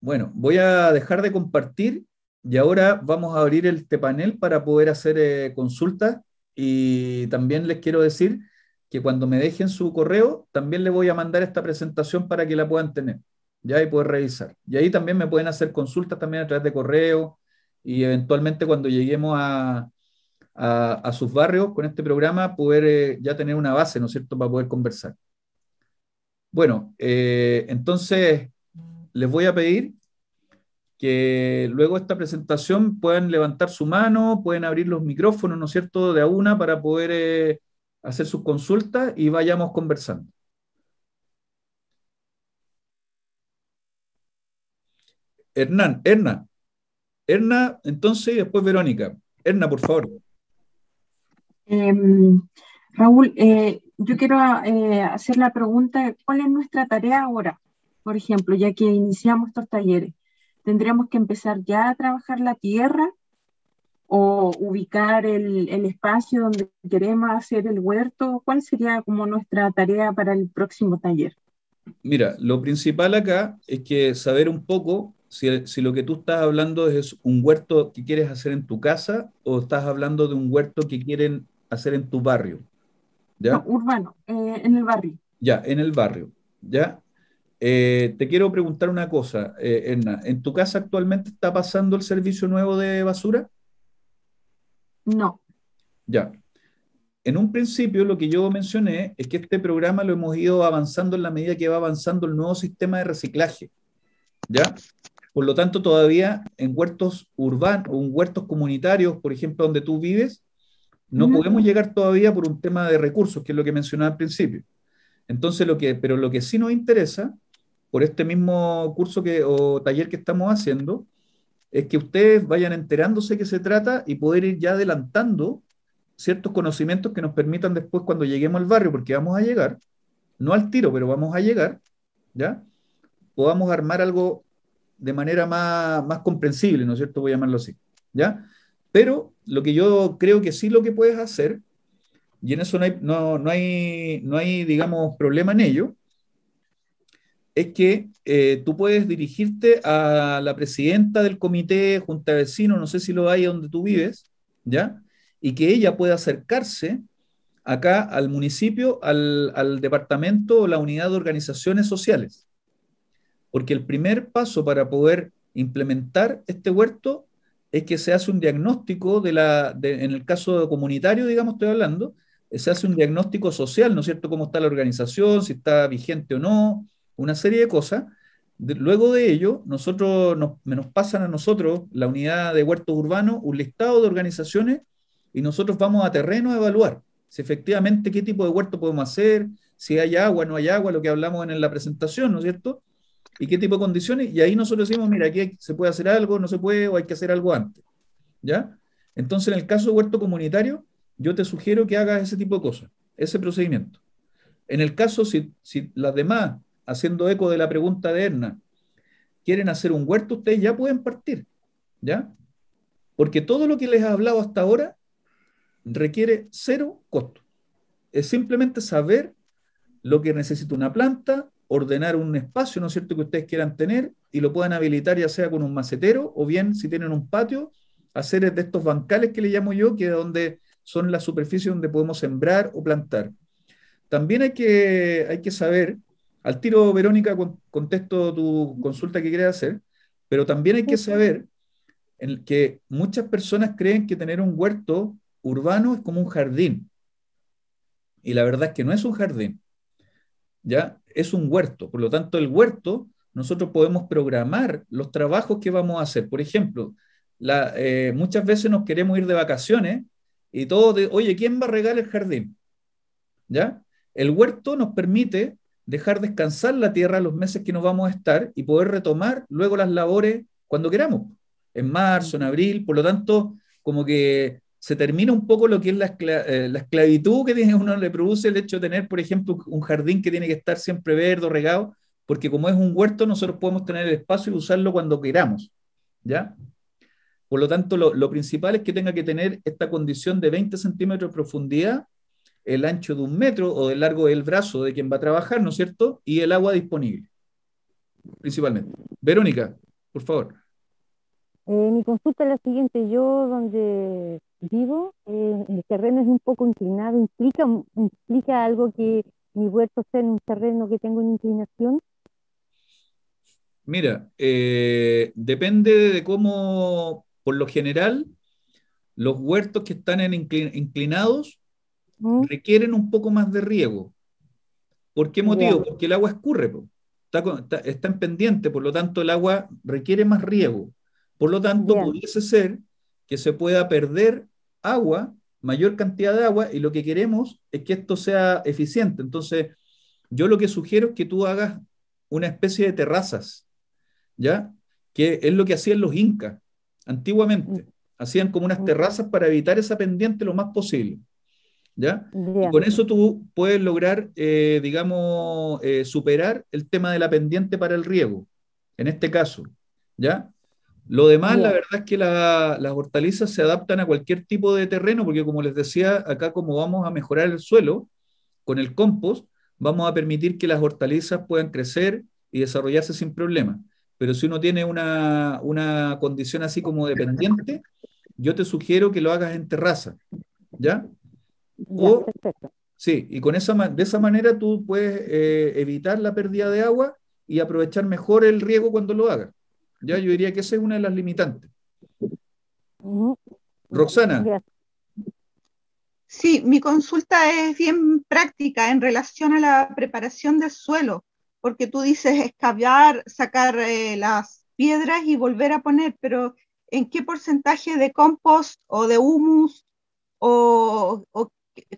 Bueno, voy a dejar de compartir y ahora vamos a abrir este panel para poder hacer eh, consultas y también les quiero decir que cuando me dejen su correo, también les voy a mandar esta presentación para que la puedan tener ya y poder revisar. Y ahí también me pueden hacer consultas también a través de correo y eventualmente cuando lleguemos a, sus barrios con este programa, poder eh, ya tener una base, ¿no es cierto?, para poder conversar. Bueno, eh, entonces les voy a pedir que luego de esta presentación puedan levantar su mano, pueden abrir los micrófonos, ¿no es cierto?, de a una para poder eh, hacer sus consultas y vayamos conversando. Hernán, Erna. Erna, entonces, después Verónica. Erna, por favor. Em, Raúl, eh, yo quiero eh, hacer la pregunta, ¿cuál es nuestra tarea ahora? Por ejemplo, ya que iniciamos estos talleres, ¿tendríamos que empezar ya a trabajar la tierra o ubicar el, el espacio donde queremos hacer el huerto? ¿Cuál sería como nuestra tarea para el próximo taller? Mira, lo principal acá es que saber un poco si, lo que tú estás hablando es un huerto que quieres hacer en tu casa o estás hablando de un huerto que quieren hacer en tu barrio. ¿ya? No, urbano, eh, en el barrio. Ya, en el barrio. ¿ya? Eh, te quiero preguntar una cosa, eh, Erna. ¿En tu casa actualmente está pasando el servicio nuevo de basura? No. Ya. En un principio lo que yo mencioné es que este programa lo hemos ido avanzando en la medida que va avanzando el nuevo sistema de reciclaje. ¿Ya? Por lo tanto, todavía en huertos urbanos o en huertos comunitarios, por ejemplo, donde tú vives, no, podemos llegar todavía por un tema de recursos, que es lo que mencionaba al principio. Entonces, lo que, pero lo que sí nos interesa, por este mismo curso que, o taller que estamos haciendo, es que ustedes vayan enterándose de qué se trata y poder ir ya adelantando ciertos conocimientos que nos permitan después cuando lleguemos al barrio, porque vamos a llegar, no al tiro, pero vamos a llegar, ¿ya? Podamos armar algo de manera más, comprensible, ¿no es cierto? Voy a llamarlo así, ¿ya? Pero lo que yo creo que sí lo que puedes hacer, y en eso no hay, no, hay, digamos, problema en ello, es que eh, tú puedes dirigirte a la presidenta del comité, junta de vecinos, no sé si lo hay donde tú vives, ¿ya? Y que ella pueda acercarse acá al municipio, al, al departamento o la unidad de organizaciones sociales, porque el primer paso para poder implementar este huerto es que se hace un diagnóstico de la, en el caso comunitario, digamos, estoy hablando, eh, se hace un diagnóstico social, ¿no es cierto? Cómo está la organización, si está vigente o no, una serie de cosas. luego de ello, nosotros nos, nos pasan a nosotros, la unidad de huertos urbanos, un listado de organizaciones y nosotros vamos a terreno a evaluar si efectivamente qué tipo de huerto podemos hacer, si hay agua, no hay agua, lo que hablamos en la presentación, ¿no es cierto? y qué tipo de condiciones, y ahí nosotros decimos, mira, aquí se puede hacer algo, no se puede, o hay que hacer algo antes. ¿Ya? Entonces, en el caso de huerto comunitario, yo te sugiero que hagas ese tipo de cosas, ese procedimiento. En el caso, si, si las demás, haciendo eco de la pregunta de Erna, quieren hacer un huerto, ustedes ya pueden partir, ¿ya? Porque todo lo que les he hablado hasta ahora requiere cero costo. Es simplemente saber lo que necesita una planta, ordenar un espacio, ¿no es cierto?, que ustedes quieran tener y lo puedan habilitar ya sea con un macetero o bien si tienen un patio, hacer de estos bancales que le llamo yo, que es donde son la superficie donde podemos sembrar o plantar. También hay que, hay que saber, al tiro Verónica, contesto tu consulta que quieres hacer, pero también hay que saber en que muchas personas creen que tener un huerto urbano es como un jardín. Y la verdad es que no es un jardín. ¿ya? es un huerto. Por lo tanto, el huerto, nosotros podemos programar los trabajos que vamos a hacer. Por ejemplo, eh, muchas veces nos queremos ir de vacaciones y todo de, oye, ¿quién va a regar el jardín? ¿Ya? El huerto nos permite dejar descansar la tierra los meses que nos vamos a estar y poder retomar luego las labores cuando queramos, en marzo, en abril, por lo tanto, como que se termina un poco lo que es eh, la, esclavitud que tiene uno le produce el hecho de tener, por ejemplo, un jardín que tiene que estar siempre verde o regado, porque como es un huerto, nosotros podemos tener el espacio y usarlo cuando queramos, ¿ya? Por lo tanto, lo, lo principal es que tenga que tener esta condición de 20 centímetros de profundidad, el ancho de un metro o del largo del brazo de quien va a trabajar, ¿no es cierto? Y el agua disponible, principalmente. Verónica, por favor. Eh, mi consulta es la siguiente. Yo, donde vivo, eh, el terreno es un poco inclinado, implica, implica algo que mi huerto sea en un terreno que tenga una inclinación. Mira, eh, depende de cómo, por lo general, los huertos que están en inclinados ¿Mm? requieren un poco más de riego. ¿Por qué motivo? Porque el agua escurre, está, en pendiente, por lo tanto el agua requiere más riego. Por lo tanto, pudiese ser que se pueda perder agua, mayor cantidad de agua, y lo que queremos es que esto sea eficiente. Entonces, yo lo que sugiero es que tú hagas una especie de terrazas, ¿ya? Que es lo que hacían los incas antiguamente. Mm. Hacían como unas mm. terrazas para evitar esa pendiente lo más posible. ¿Ya? con eso tú puedes lograr, eh, digamos, eh, superar el tema de la pendiente para el riego, en este caso, ¿ya? Lo demás, la verdad es que las hortalizas se adaptan a cualquier tipo de terreno, porque como les decía, acá como vamos a mejorar el suelo con el compost, vamos a permitir que las hortalizas puedan crecer y desarrollarse sin problema. Pero si uno tiene una, condición así como dependiente, yo te sugiero que lo hagas en terraza, ¿ya? sí, y con esa, de esa manera tú puedes eh, evitar la pérdida de agua y aprovechar mejor el riego cuando lo hagas yo diría que esa es una de las limitantes. Roxana. Sí, mi consulta es bien práctica en relación a la preparación del suelo, porque tú dices excavar, sacar eh, las piedras y volver a poner, pero ¿en qué porcentaje de compost o de humus o, o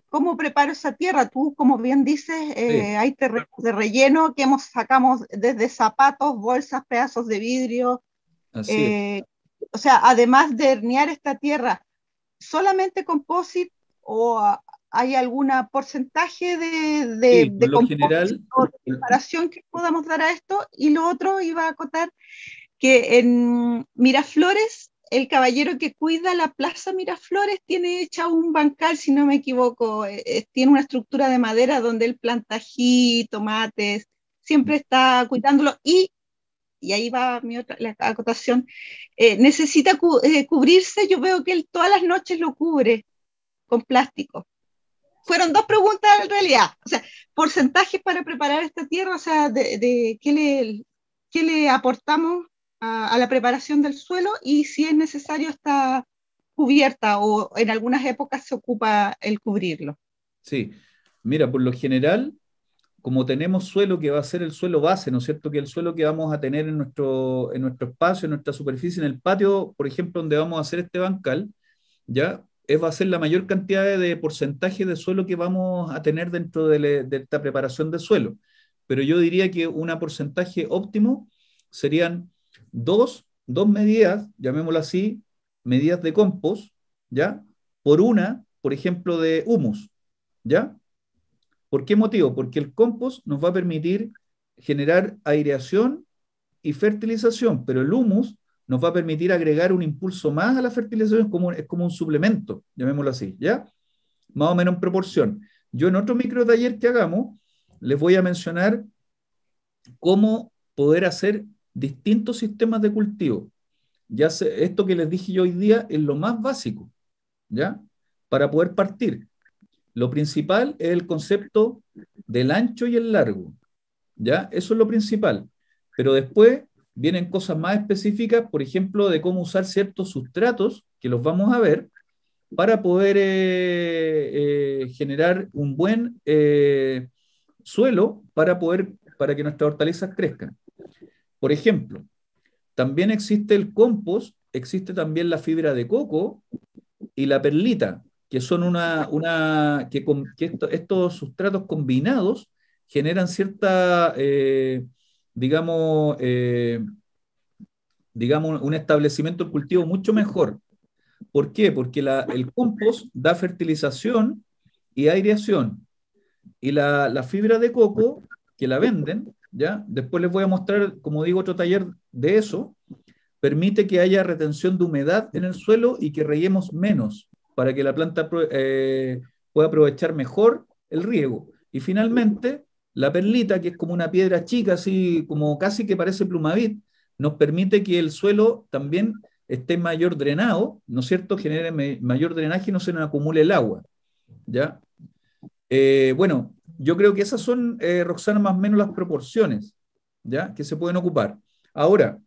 ¿Cómo preparo esa tierra? Tú, como bien dices, eh, hay terrenos de relleno que hemos, sacamos desde zapatos, bolsas, pedazos de vidrio. Eh, o sea, además de herniar esta tierra, ¿solamente composite o hay algún porcentaje de, de, lo general, preparación que podamos dar a esto? Y lo otro iba a acotar que en Miraflores el caballero que cuida la Plaza Miraflores tiene hecha un bancal, si no me equivoco, eh, eh, tiene una estructura de madera donde él planta tomates, siempre está cuidándolo y, y ahí va mi otra acotación, eh, necesita cubrirse, yo veo que él todas las noches lo cubre con plástico. Fueron dos preguntas en realidad, o sea, porcentajes para preparar esta tierra, o sea, de qué, le, qué le aportamos a, la preparación del suelo y si es necesario está cubierta o en algunas épocas se ocupa el cubrirlo. Sí, mira, por lo general, como tenemos suelo que va a ser el suelo base, ¿no es cierto? Que el suelo que vamos a tener en nuestro, en nuestro espacio, en nuestra superficie, en el patio, por ejemplo, donde vamos a hacer este bancal, ¿ya? Es, va a ser la mayor cantidad de, porcentaje de suelo que vamos a tener dentro de, de esta preparación de suelo. Pero yo diría que un porcentaje óptimo serían dos, medidas, llamémoslo así, medidas de compost, ¿ya? Por una, por ejemplo, de humus, ¿ya? ¿Por qué motivo? Porque el compost nos va a permitir generar aireación y fertilización, pero el humus nos va a permitir agregar un impulso más a la fertilización, como, es como un suplemento, llamémoslo así, ¿ya? Más o menos en proporción. Yo en otro micro taller que hagamos, les voy a mencionar cómo poder hacer distintos sistemas de cultivo. Ya esto que les dije yo hoy día es lo más básico, ¿ya? Para poder partir. Lo principal es el concepto del ancho y el largo, ¿ya? Eso es lo principal. Pero después vienen cosas más específicas, por ejemplo, de cómo usar ciertos sustratos, que los vamos a ver, para poder eh, eh, generar un buen eh, suelo para, poder, para que nuestras hortalizas crezcan. Por ejemplo, también existe el compost, existe también la fibra de coco y la perlita, que son una, que, estos sustratos combinados generan cierta, eh, digamos, eh, digamos, un establecimiento del cultivo mucho mejor. ¿Por qué? Porque el compost da fertilización y aireación. Y la, la fibra de coco, que la venden, Después les voy a mostrar, como digo, otro taller de eso. Permite que haya retención de humedad en el suelo y que rellemos menos para que la planta eh, pueda aprovechar mejor el riego. Y finalmente, la perlita, que es como una piedra chica, así como casi que parece plumavit, nos permite que el suelo también esté mayor drenado, ¿no es cierto? Genere mayor drenaje y no se nos acumule el agua. ¿ya? Eh, bueno, yo creo que esas son, eh, Roxana, más o menos las proporciones ¿ya? que se pueden ocupar. Ahora,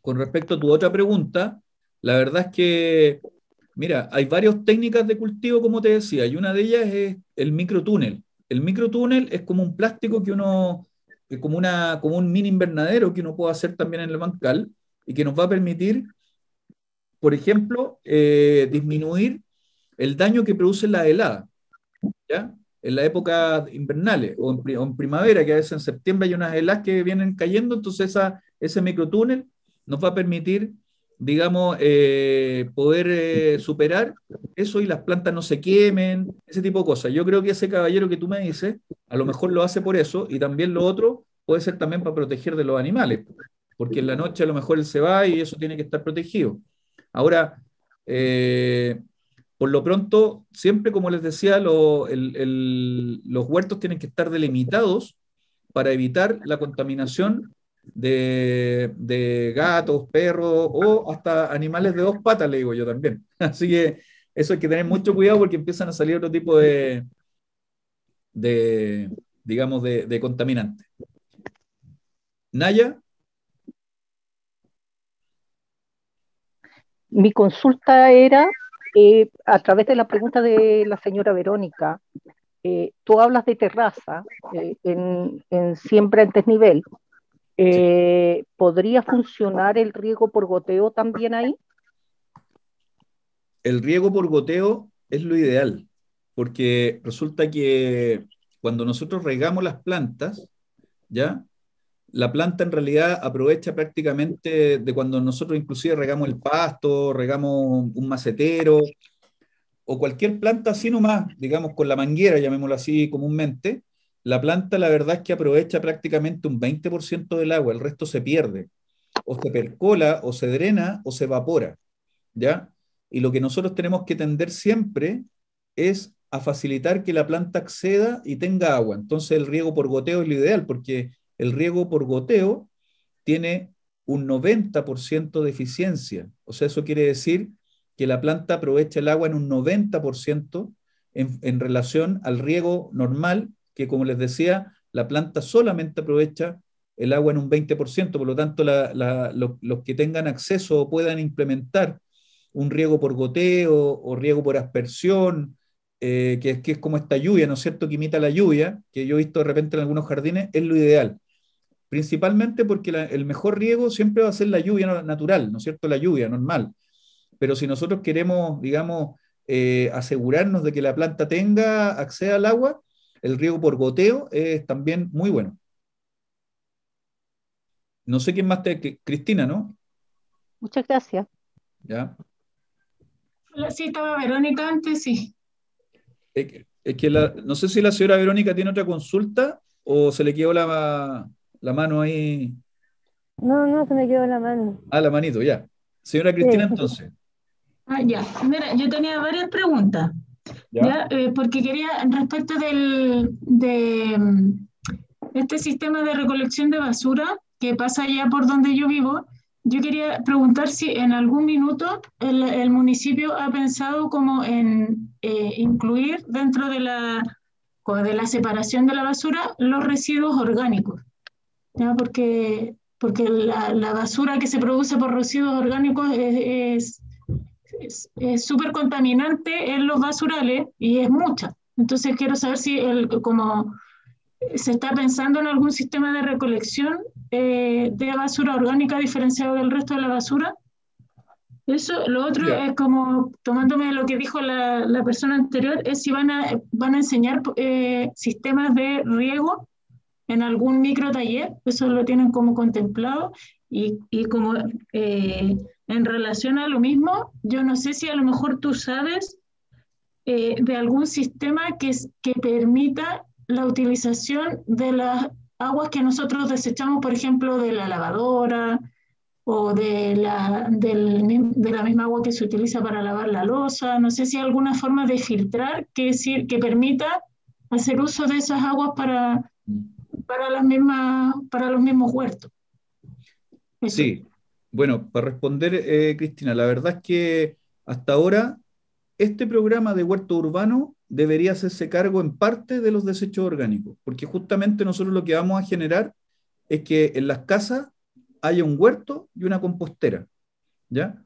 con respecto a tu otra pregunta, la verdad es que, mira, hay varias técnicas de cultivo, como te decía, y una de ellas es el microtúnel. El microtúnel es como un plástico que uno, como, una, como un mini invernadero que uno puede hacer también en el bancal y que nos va a permitir, por ejemplo, eh, disminuir el daño que produce la helada. ¿ya? en la época invernales o en, primavera, que a veces en septiembre hay unas heladas que vienen cayendo, entonces esa, ese microtúnel nos va a permitir, digamos, eh, poder eh, superar eso y las plantas no se quemen, ese tipo de cosas. Yo creo que ese caballero que tú me dices, a lo mejor lo hace por eso y también lo otro puede ser también para proteger de los animales, porque en la noche a lo mejor él se va y eso tiene que estar protegido. Ahora, eh, por lo pronto, siempre como les decía, los huertos tienen que estar delimitados para evitar la contaminación de, gatos, perros o hasta animales de dos patas, le digo yo también. Así que eso hay que tener mucho cuidado porque empiezan a salir otro tipo de, digamos, de contaminantes. Naya. Mi consulta era eh, a través de la pregunta de la señora Verónica, eh, tú hablas de terraza eh, en, siempre antes nivel. ¿Podría funcionar el riego por goteo también ahí? El riego por goteo es lo ideal, porque resulta que cuando nosotros regamos las plantas, ¿ya? la planta en realidad aprovecha prácticamente de cuando nosotros inclusive regamos el pasto, regamos un macetero o cualquier planta así nomás, digamos con la manguera, llamémoslo así comúnmente, la planta la verdad es que aprovecha prácticamente un 20% del agua, el resto se pierde, o se percola, o se drena, o se evapora, ¿ya? Y lo que nosotros tenemos que tender siempre es a facilitar que la planta acceda y tenga agua. Entonces el riego por goteo es lo ideal, porque el riego por goteo tiene un 90% de eficiencia. O sea, eso quiere decir que la planta aprovecha el agua en un 90% en, relación al riego normal, que como les decía, la planta solamente aprovecha el agua en un 20%, por lo tanto los, que tengan acceso o puedan implementar un riego por goteo o riego por aspersión, eh, que, que es como esta lluvia, ¿no es cierto?, que imita la lluvia, que yo he visto de repente en algunos jardines, es lo ideal principalmente porque el mejor riego siempre va a ser la lluvia natural, ¿no es cierto? La lluvia normal. Pero si nosotros queremos, digamos, eh, asegurarnos de que la planta tenga, acceso al agua, el riego por goteo es también muy bueno. No sé quién más te... Cristina, ¿no? Muchas gracias. Ya. Sí, estaba Verónica antes, sí. Es que, no sé si la señora Verónica tiene otra consulta o se le quedó la, la mano ahí. No, no, se me quedó la mano. Ah, la manito, ya. Señora Cristina, entonces. Ah, ya. Mira, yo tenía varias preguntas. Eh, porque quería, respecto del, de mm, este sistema de recolección de basura que pasa allá por donde yo vivo, yo quería preguntar si en algún minuto el, municipio ha pensado como en eh, incluir dentro de la, de la separación de la basura los residuos orgánicos porque, porque la, la, basura que se produce por residuos orgánicos es súper contaminante en los basurales y es mucha. Entonces quiero saber si el, como se está pensando en algún sistema de recolección eh, de basura orgánica diferenciado del resto de la basura. Eso, lo otro es como, tomándome lo que dijo la, la, persona anterior, es si van a, van a enseñar eh, sistemas de riego en algún micro taller, eso lo tienen como contemplado y, y como eh, en relación a lo mismo, yo no sé si a lo mejor tú sabes eh, de algún sistema que, que permita la utilización de las aguas que nosotros desechamos, por ejemplo, de la lavadora o de la, de la misma agua que se utiliza para lavar la losa. No sé si hay alguna forma de filtrar que, que permita hacer uso de esas aguas para para, las mismas, para los mismos huertos. Sí, bueno, para responder, eh, Cristina, la verdad es que hasta ahora este programa de huerto urbano debería hacerse cargo en parte de los desechos orgánicos, porque justamente nosotros lo que vamos a generar es que en las casas haya un huerto y una compostera, ¿ya?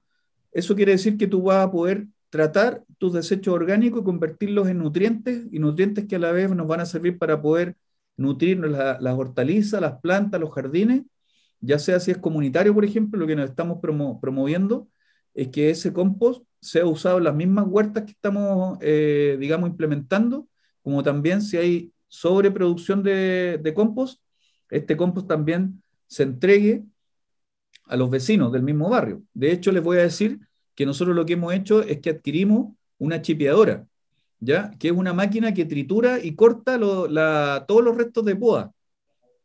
Eso quiere decir que tú vas a poder tratar tus desechos orgánicos y convertirlos en nutrientes y nutrientes que a la vez nos van a servir para poder nutrirnos las hortalizas, las plantas, los jardines, ya sea si es comunitario, por ejemplo, lo que nos estamos promoviendo es que ese compost sea usado en las mismas huertas que estamos, eh, digamos, implementando, como también si hay sobreproducción de, de compost, este compost también se entregue a los vecinos del mismo barrio. De hecho, les voy a decir que nosotros lo que hemos hecho es que adquirimos una chipeadora. Que es una máquina que tritura y corta todos los restos de poda,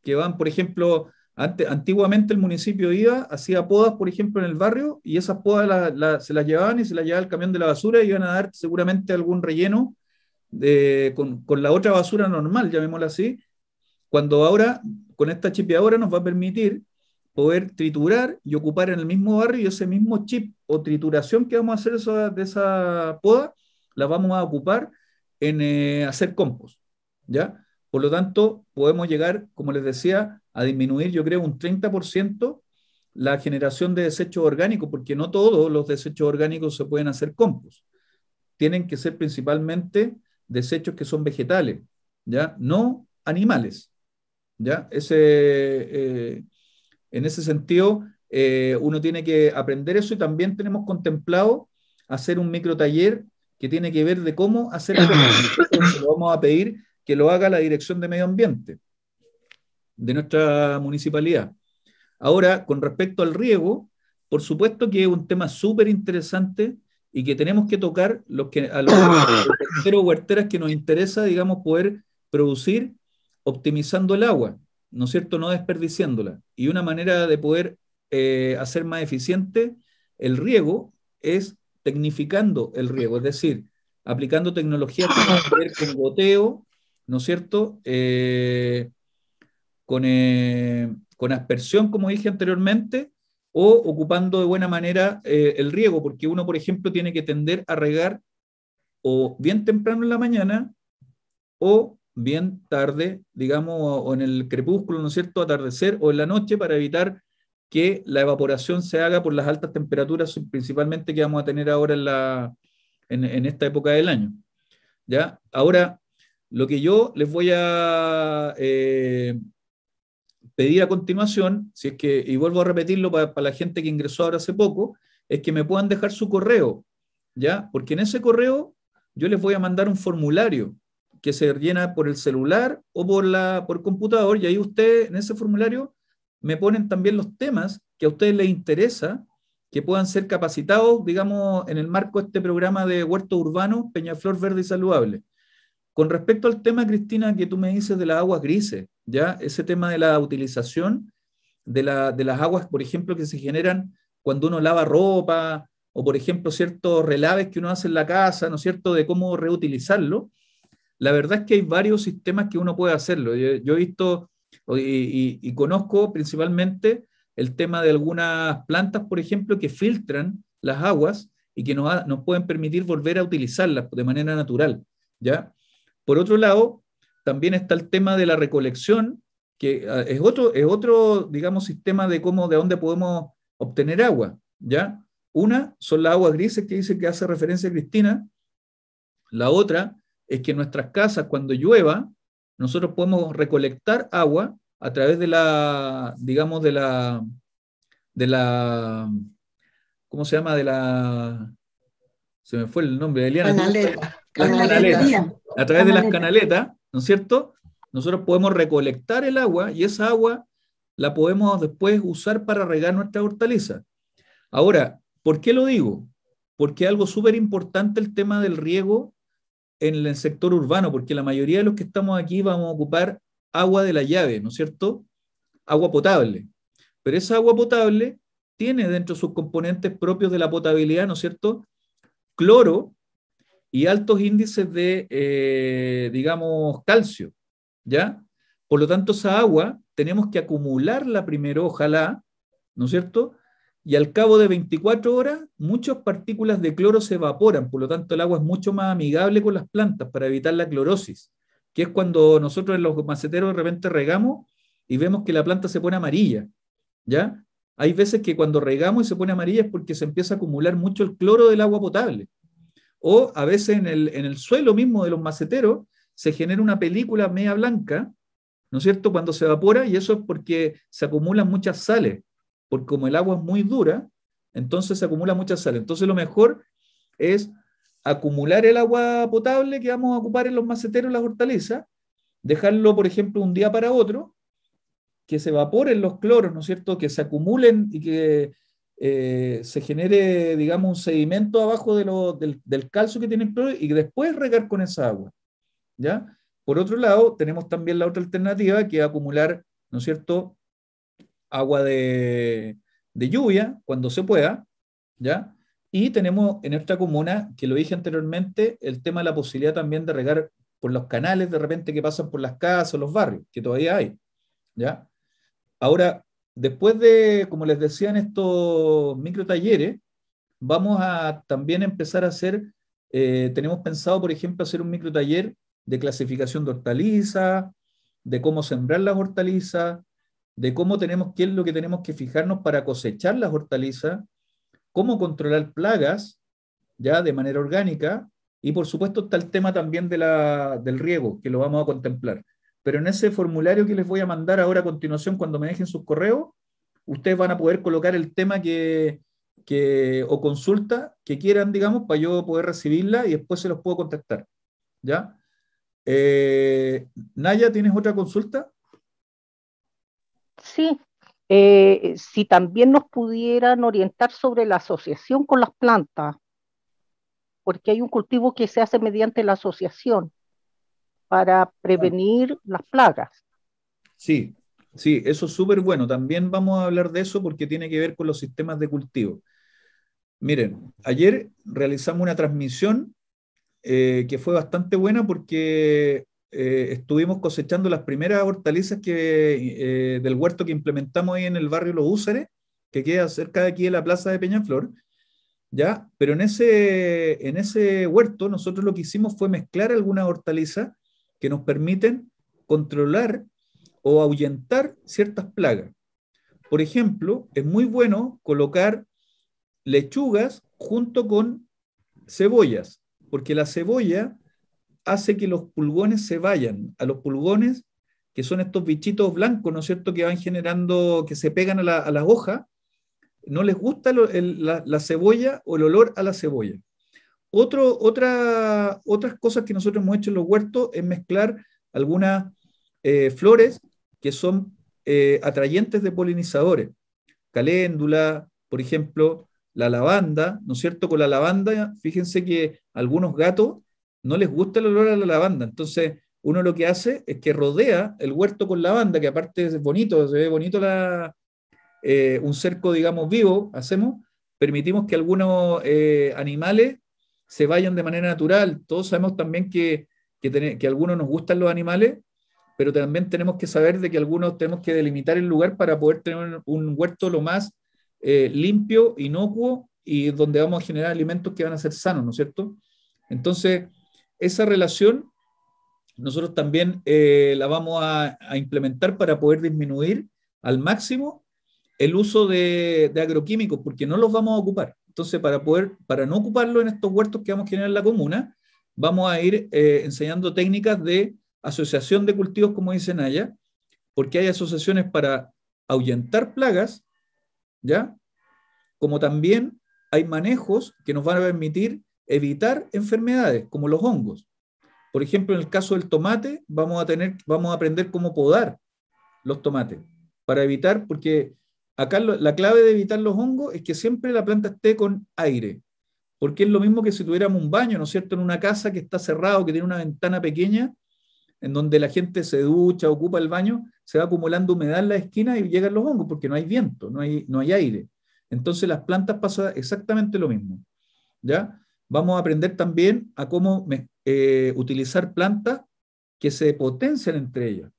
que van, por ejemplo, antiguamente el municipio iba, hacía podas, por ejemplo, en el barrio, y esas podas se las llevaban y se las llevaba el camión de la basura y iban a dar seguramente algún relleno con, la otra basura normal, llamémosla así, cuando ahora, con esta ahora nos va a permitir poder triturar y ocupar en el mismo barrio y ese mismo chip o trituración que vamos a hacer de esa poda, la vamos a ocupar en eh, hacer compost, ¿ya? Por lo tanto, podemos llegar, como les decía, a disminuir, yo creo, un 30% la generación de desechos orgánicos, porque no todos los desechos orgánicos se pueden hacer compost. Tienen que ser principalmente desechos que son vegetales, ¿ya? No animales, ¿ya? Ese, eh, en ese sentido, eh, uno tiene que aprender eso y también tenemos contemplado hacer un micro taller que tiene que ver de cómo hacer el vamos a pedir que lo haga la Dirección de Medio Ambiente de nuestra municipalidad. Ahora, con respecto al riego, por supuesto que es un tema súper interesante y que tenemos que tocar los que, a los huerteros huerteras que nos interesa, digamos, poder producir optimizando el agua, ¿no es cierto? No desperdiciándola. Y una manera de poder eh, hacer más eficiente el riego es tecnificando el riego, es decir, aplicando tecnologías con goteo, ¿no es cierto? Eh, eh, con, aspersión, como dije anteriormente, o ocupando de buena manera eh, el riego, porque uno, por ejemplo, tiene que tender a regar o bien temprano en la mañana o bien tarde, digamos, o en el crepúsculo, ¿no es cierto?, atardecer o en la noche para evitar que la evaporación se haga por las altas temperaturas principalmente que vamos a tener ahora en, la, en, esta época del año. ¿Ya? Ahora, lo que yo les voy a eh, pedir a continuación, si es que, y vuelvo a repetirlo para, la gente que ingresó ahora hace poco, es que me puedan dejar su correo, ¿ya? Porque en ese correo yo les voy a mandar un formulario que se rellena por el celular o por, la, por computador, y ahí usted en ese formulario me ponen también los temas que a ustedes les interesa, que puedan ser capacitados, digamos, en el marco de este programa de huerto urbano, Peñaflor Verde y Saludable. Con respecto al tema, Cristina, que tú me dices de las aguas grises, ¿ya? Ese tema de la utilización de, las aguas, por ejemplo, que se generan cuando uno lava ropa, o por ejemplo, ciertos relaves que uno hace en la casa, ¿no es cierto?, de cómo reutilizarlo. La verdad es que hay varios sistemas que uno puede hacerlo. yo he visto y, conozco principalmente el tema de algunas plantas, por ejemplo, que filtran las aguas y que nos, pueden permitir volver a utilizarlas de manera natural. ¿ya? Por otro lado, también está el tema de la recolección, que ah, es otro, es otro digamos, sistema de cómo, de dónde podemos obtener agua. ¿ya? Una son las aguas grises que dice que hace referencia Cristina. La otra es que en nuestras casas, cuando llueva, nosotros podemos recolectar agua a través de la, digamos, de la, de la, ¿cómo se llama? De la, se me fue el nombre, Eliana. Canaleta. Canaleta. A través de las canaletas, ¿no es cierto? Nosotros podemos recolectar el agua y esa agua la podemos después usar para regar nuestra hortaliza. Ahora, ¿por qué lo digo? Porque algo súper importante el tema del riego en el sector urbano, porque la mayoría de los que estamos aquí vamos a ocupar agua de la llave, ¿no es cierto? Agua potable. Pero esa agua potable tiene dentro sus componentes propios de la potabilidad, ¿no es cierto? Cloro y altos índices de, eh, digamos, calcio, ¿ya? Por lo tanto, esa agua tenemos que acumularla primero, ojalá, ¿no es cierto? y al cabo de 24 horas muchas partículas de cloro se evaporan, por lo tanto el agua es mucho más amigable con las plantas para evitar la clorosis, que es cuando nosotros en los maceteros de repente regamos y vemos que la planta se pone amarilla, ¿ya? Hay veces que cuando regamos y se pone amarilla es porque se empieza a acumular mucho el cloro del agua potable. O a veces en el, en el suelo mismo de los maceteros se genera una película media blanca, ¿no es cierto?, cuando se evapora y eso es porque se acumulan muchas sales porque como el agua es muy dura, entonces se acumula mucha sal. Entonces lo mejor es acumular el agua potable que vamos a ocupar en los maceteros, las hortalizas, dejarlo, por ejemplo, un día para otro, que se evaporen los cloros, ¿no es cierto? Que se acumulen y que eh, se genere, digamos, un sedimento abajo del, del, calcio que tiene el cloro y después regar con esa agua, ¿ya? Por otro lado, tenemos también la otra alternativa que es acumular, ¿no es cierto?, agua de, lluvia cuando se pueda, ¿ya? Y tenemos en nuestra comuna, que lo dije anteriormente, el tema de la posibilidad también de regar por los canales de repente que pasan por las casas, o los barrios, que todavía hay, ¿ya? Ahora, después de, como les decía en estos micro talleres, vamos a también empezar a hacer, eh, tenemos pensado, por ejemplo, hacer un micro taller de clasificación de hortalizas, de cómo sembrar las hortalizas, de cómo tenemos, qué es lo que tenemos que fijarnos para cosechar las hortalizas, cómo controlar plagas, ya de manera orgánica, y por supuesto está el tema también de la, del riego, que lo vamos a contemplar. Pero en ese formulario que les voy a mandar ahora a continuación, cuando me dejen sus correos, ustedes van a poder colocar el tema que, o consulta que quieran, digamos, para yo poder recibirla y después se los puedo contactar. ¿Ya? Eh, Naya, ¿tienes otra consulta? Sí, eh, si también nos pudieran orientar sobre la asociación con las plantas, porque hay un cultivo que se hace mediante la asociación para prevenir las plagas. Sí, sí, eso es súper bueno. También vamos a hablar de eso porque tiene que ver con los sistemas de cultivo. Miren, ayer realizamos una transmisión eh, que fue bastante buena porque eh, estuvimos cosechando las primeras hortalizas que, eh, del huerto que implementamos ahí en el barrio Los Úseres que queda cerca de aquí de la plaza de Peñaflor, ¿ya? Pero en ese, en ese huerto nosotros lo que hicimos fue mezclar algunas hortalizas que nos permiten controlar o ahuyentar ciertas plagas. Por ejemplo, es muy bueno colocar lechugas junto con cebollas, porque la cebolla hace que los pulgones se vayan. A los pulgones, que son estos bichitos blancos, ¿no es cierto?, que van generando, que se pegan a, la, las hojas, no les gusta la, cebolla o el olor a la cebolla. otra, otras cosas que nosotros hemos hecho en los huertos es mezclar algunas eh, flores que son eh, atrayentes de polinizadores. Caléndula, por ejemplo, la lavanda, ¿no es cierto? Con la lavanda, fíjense que algunos gatos no les gusta el olor a la lavanda. Entonces, uno lo que hace es que rodea el huerto con lavanda, que aparte es bonito, se ve bonito la, eh, un cerco, digamos, vivo, hacemos, permitimos que algunos eh, animales se vayan de manera natural. Todos sabemos también que, que, algunos nos gustan los animales, pero también tenemos que saber de que algunos tenemos que delimitar el lugar para poder tener un huerto lo más eh, limpio, inocuo y donde vamos a generar alimentos que van a ser sanos, ¿no es cierto? Entonces, esa relación nosotros también eh, la vamos a, implementar para poder disminuir al máximo el uso de, agroquímicos, porque no los vamos a ocupar. Entonces, para, poder, para no ocuparlo en estos huertos que vamos a generar en la comuna, vamos a ir eh, enseñando técnicas de asociación de cultivos, como dice Naya, porque hay asociaciones para ahuyentar plagas, ¿ya? Como también hay manejos que nos van a permitir evitar enfermedades como los hongos. Por ejemplo, en el caso del tomate, vamos a, tener, vamos a aprender cómo podar los tomates para evitar, porque acá la clave de evitar los hongos es que siempre la planta esté con aire, porque es lo mismo que si tuviéramos un baño, ¿no es cierto?, en una casa que está cerrado, que tiene una ventana pequeña, en donde la gente se ducha, ocupa el baño, se va acumulando humedad en la esquina y llegan los hongos porque no hay viento, no hay, no hay aire. Entonces las plantas pasan exactamente lo mismo. ¿ya? vamos a aprender también a cómo eh, utilizar plantas que se potencian entre ellas.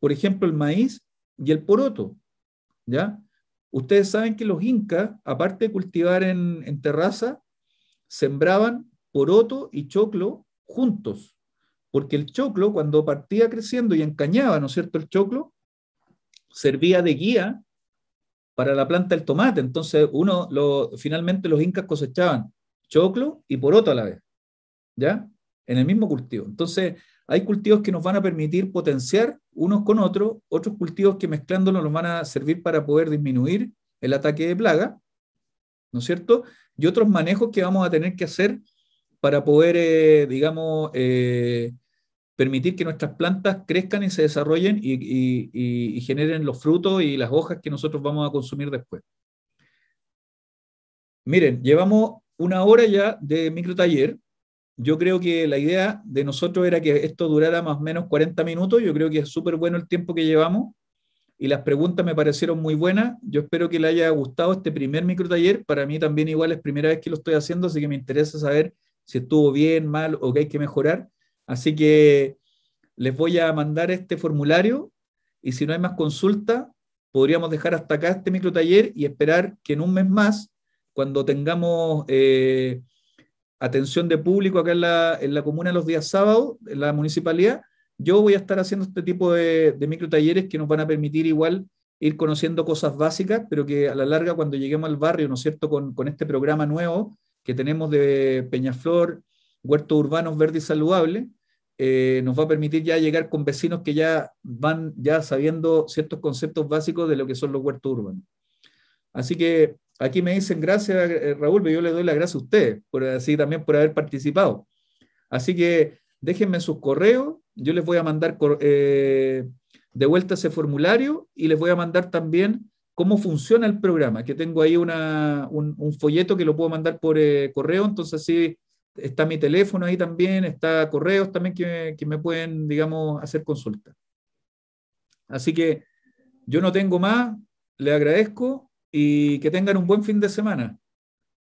Por ejemplo, el maíz y el poroto. ¿ya? Ustedes saben que los incas, aparte de cultivar en, terraza, sembraban poroto y choclo juntos, porque el choclo cuando partía creciendo y encañaba, ¿no es cierto? El choclo servía de guía para la planta del tomate. Entonces, uno, lo, finalmente los incas cosechaban choclo y poroto a la vez, ¿ya? En el mismo cultivo. Entonces, hay cultivos que nos van a permitir potenciar unos con otros, otros cultivos que mezclándolos nos van a servir para poder disminuir el ataque de plaga, ¿no es cierto? Y otros manejos que vamos a tener que hacer para poder, eh, digamos, eh, permitir que nuestras plantas crezcan y se desarrollen y, generen los frutos y las hojas que nosotros vamos a consumir después. Miren, llevamos una hora ya de micro taller. Yo creo que la idea de nosotros era que esto durara más o menos 40 minutos. Yo creo que es súper bueno el tiempo que llevamos y las preguntas me parecieron muy buenas. Yo espero que le haya gustado este primer micro taller. Para mí también igual es primera vez que lo estoy haciendo, así que me interesa saber si estuvo bien, mal o qué hay que mejorar. Así que les voy a mandar este formulario y si no hay más consulta, podríamos dejar hasta acá este micro taller y esperar que en un mes más cuando tengamos eh, atención de público acá en la, en la comuna los días sábados, en la municipalidad, yo voy a estar haciendo este tipo de, micro talleres que nos van a permitir igual ir conociendo cosas básicas, pero que a la larga cuando lleguemos al barrio, ¿no es cierto?, con, con este programa nuevo que tenemos de Peñaflor, Huertos Urbanos Verdes y Saludables, eh, nos va a permitir ya llegar con vecinos que ya van ya sabiendo ciertos conceptos básicos de lo que son los huertos urbanos. Así que Aquí me dicen gracias, eh, Raúl, pero yo le doy las gracias a ustedes, por, así también por haber participado. Así que déjenme sus correos, yo les voy a mandar eh, de vuelta ese formulario y les voy a mandar también cómo funciona el programa, que tengo ahí un, folleto que lo puedo mandar por eh, correo, entonces sí, está mi teléfono ahí también, está correos también que, me pueden, digamos, hacer consulta. Así que yo no tengo más, le agradezco y que tengan un buen fin de semana.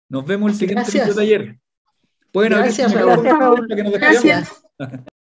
Nos vemos el siguiente video de ayer. Pueden gracias, gracias, que nos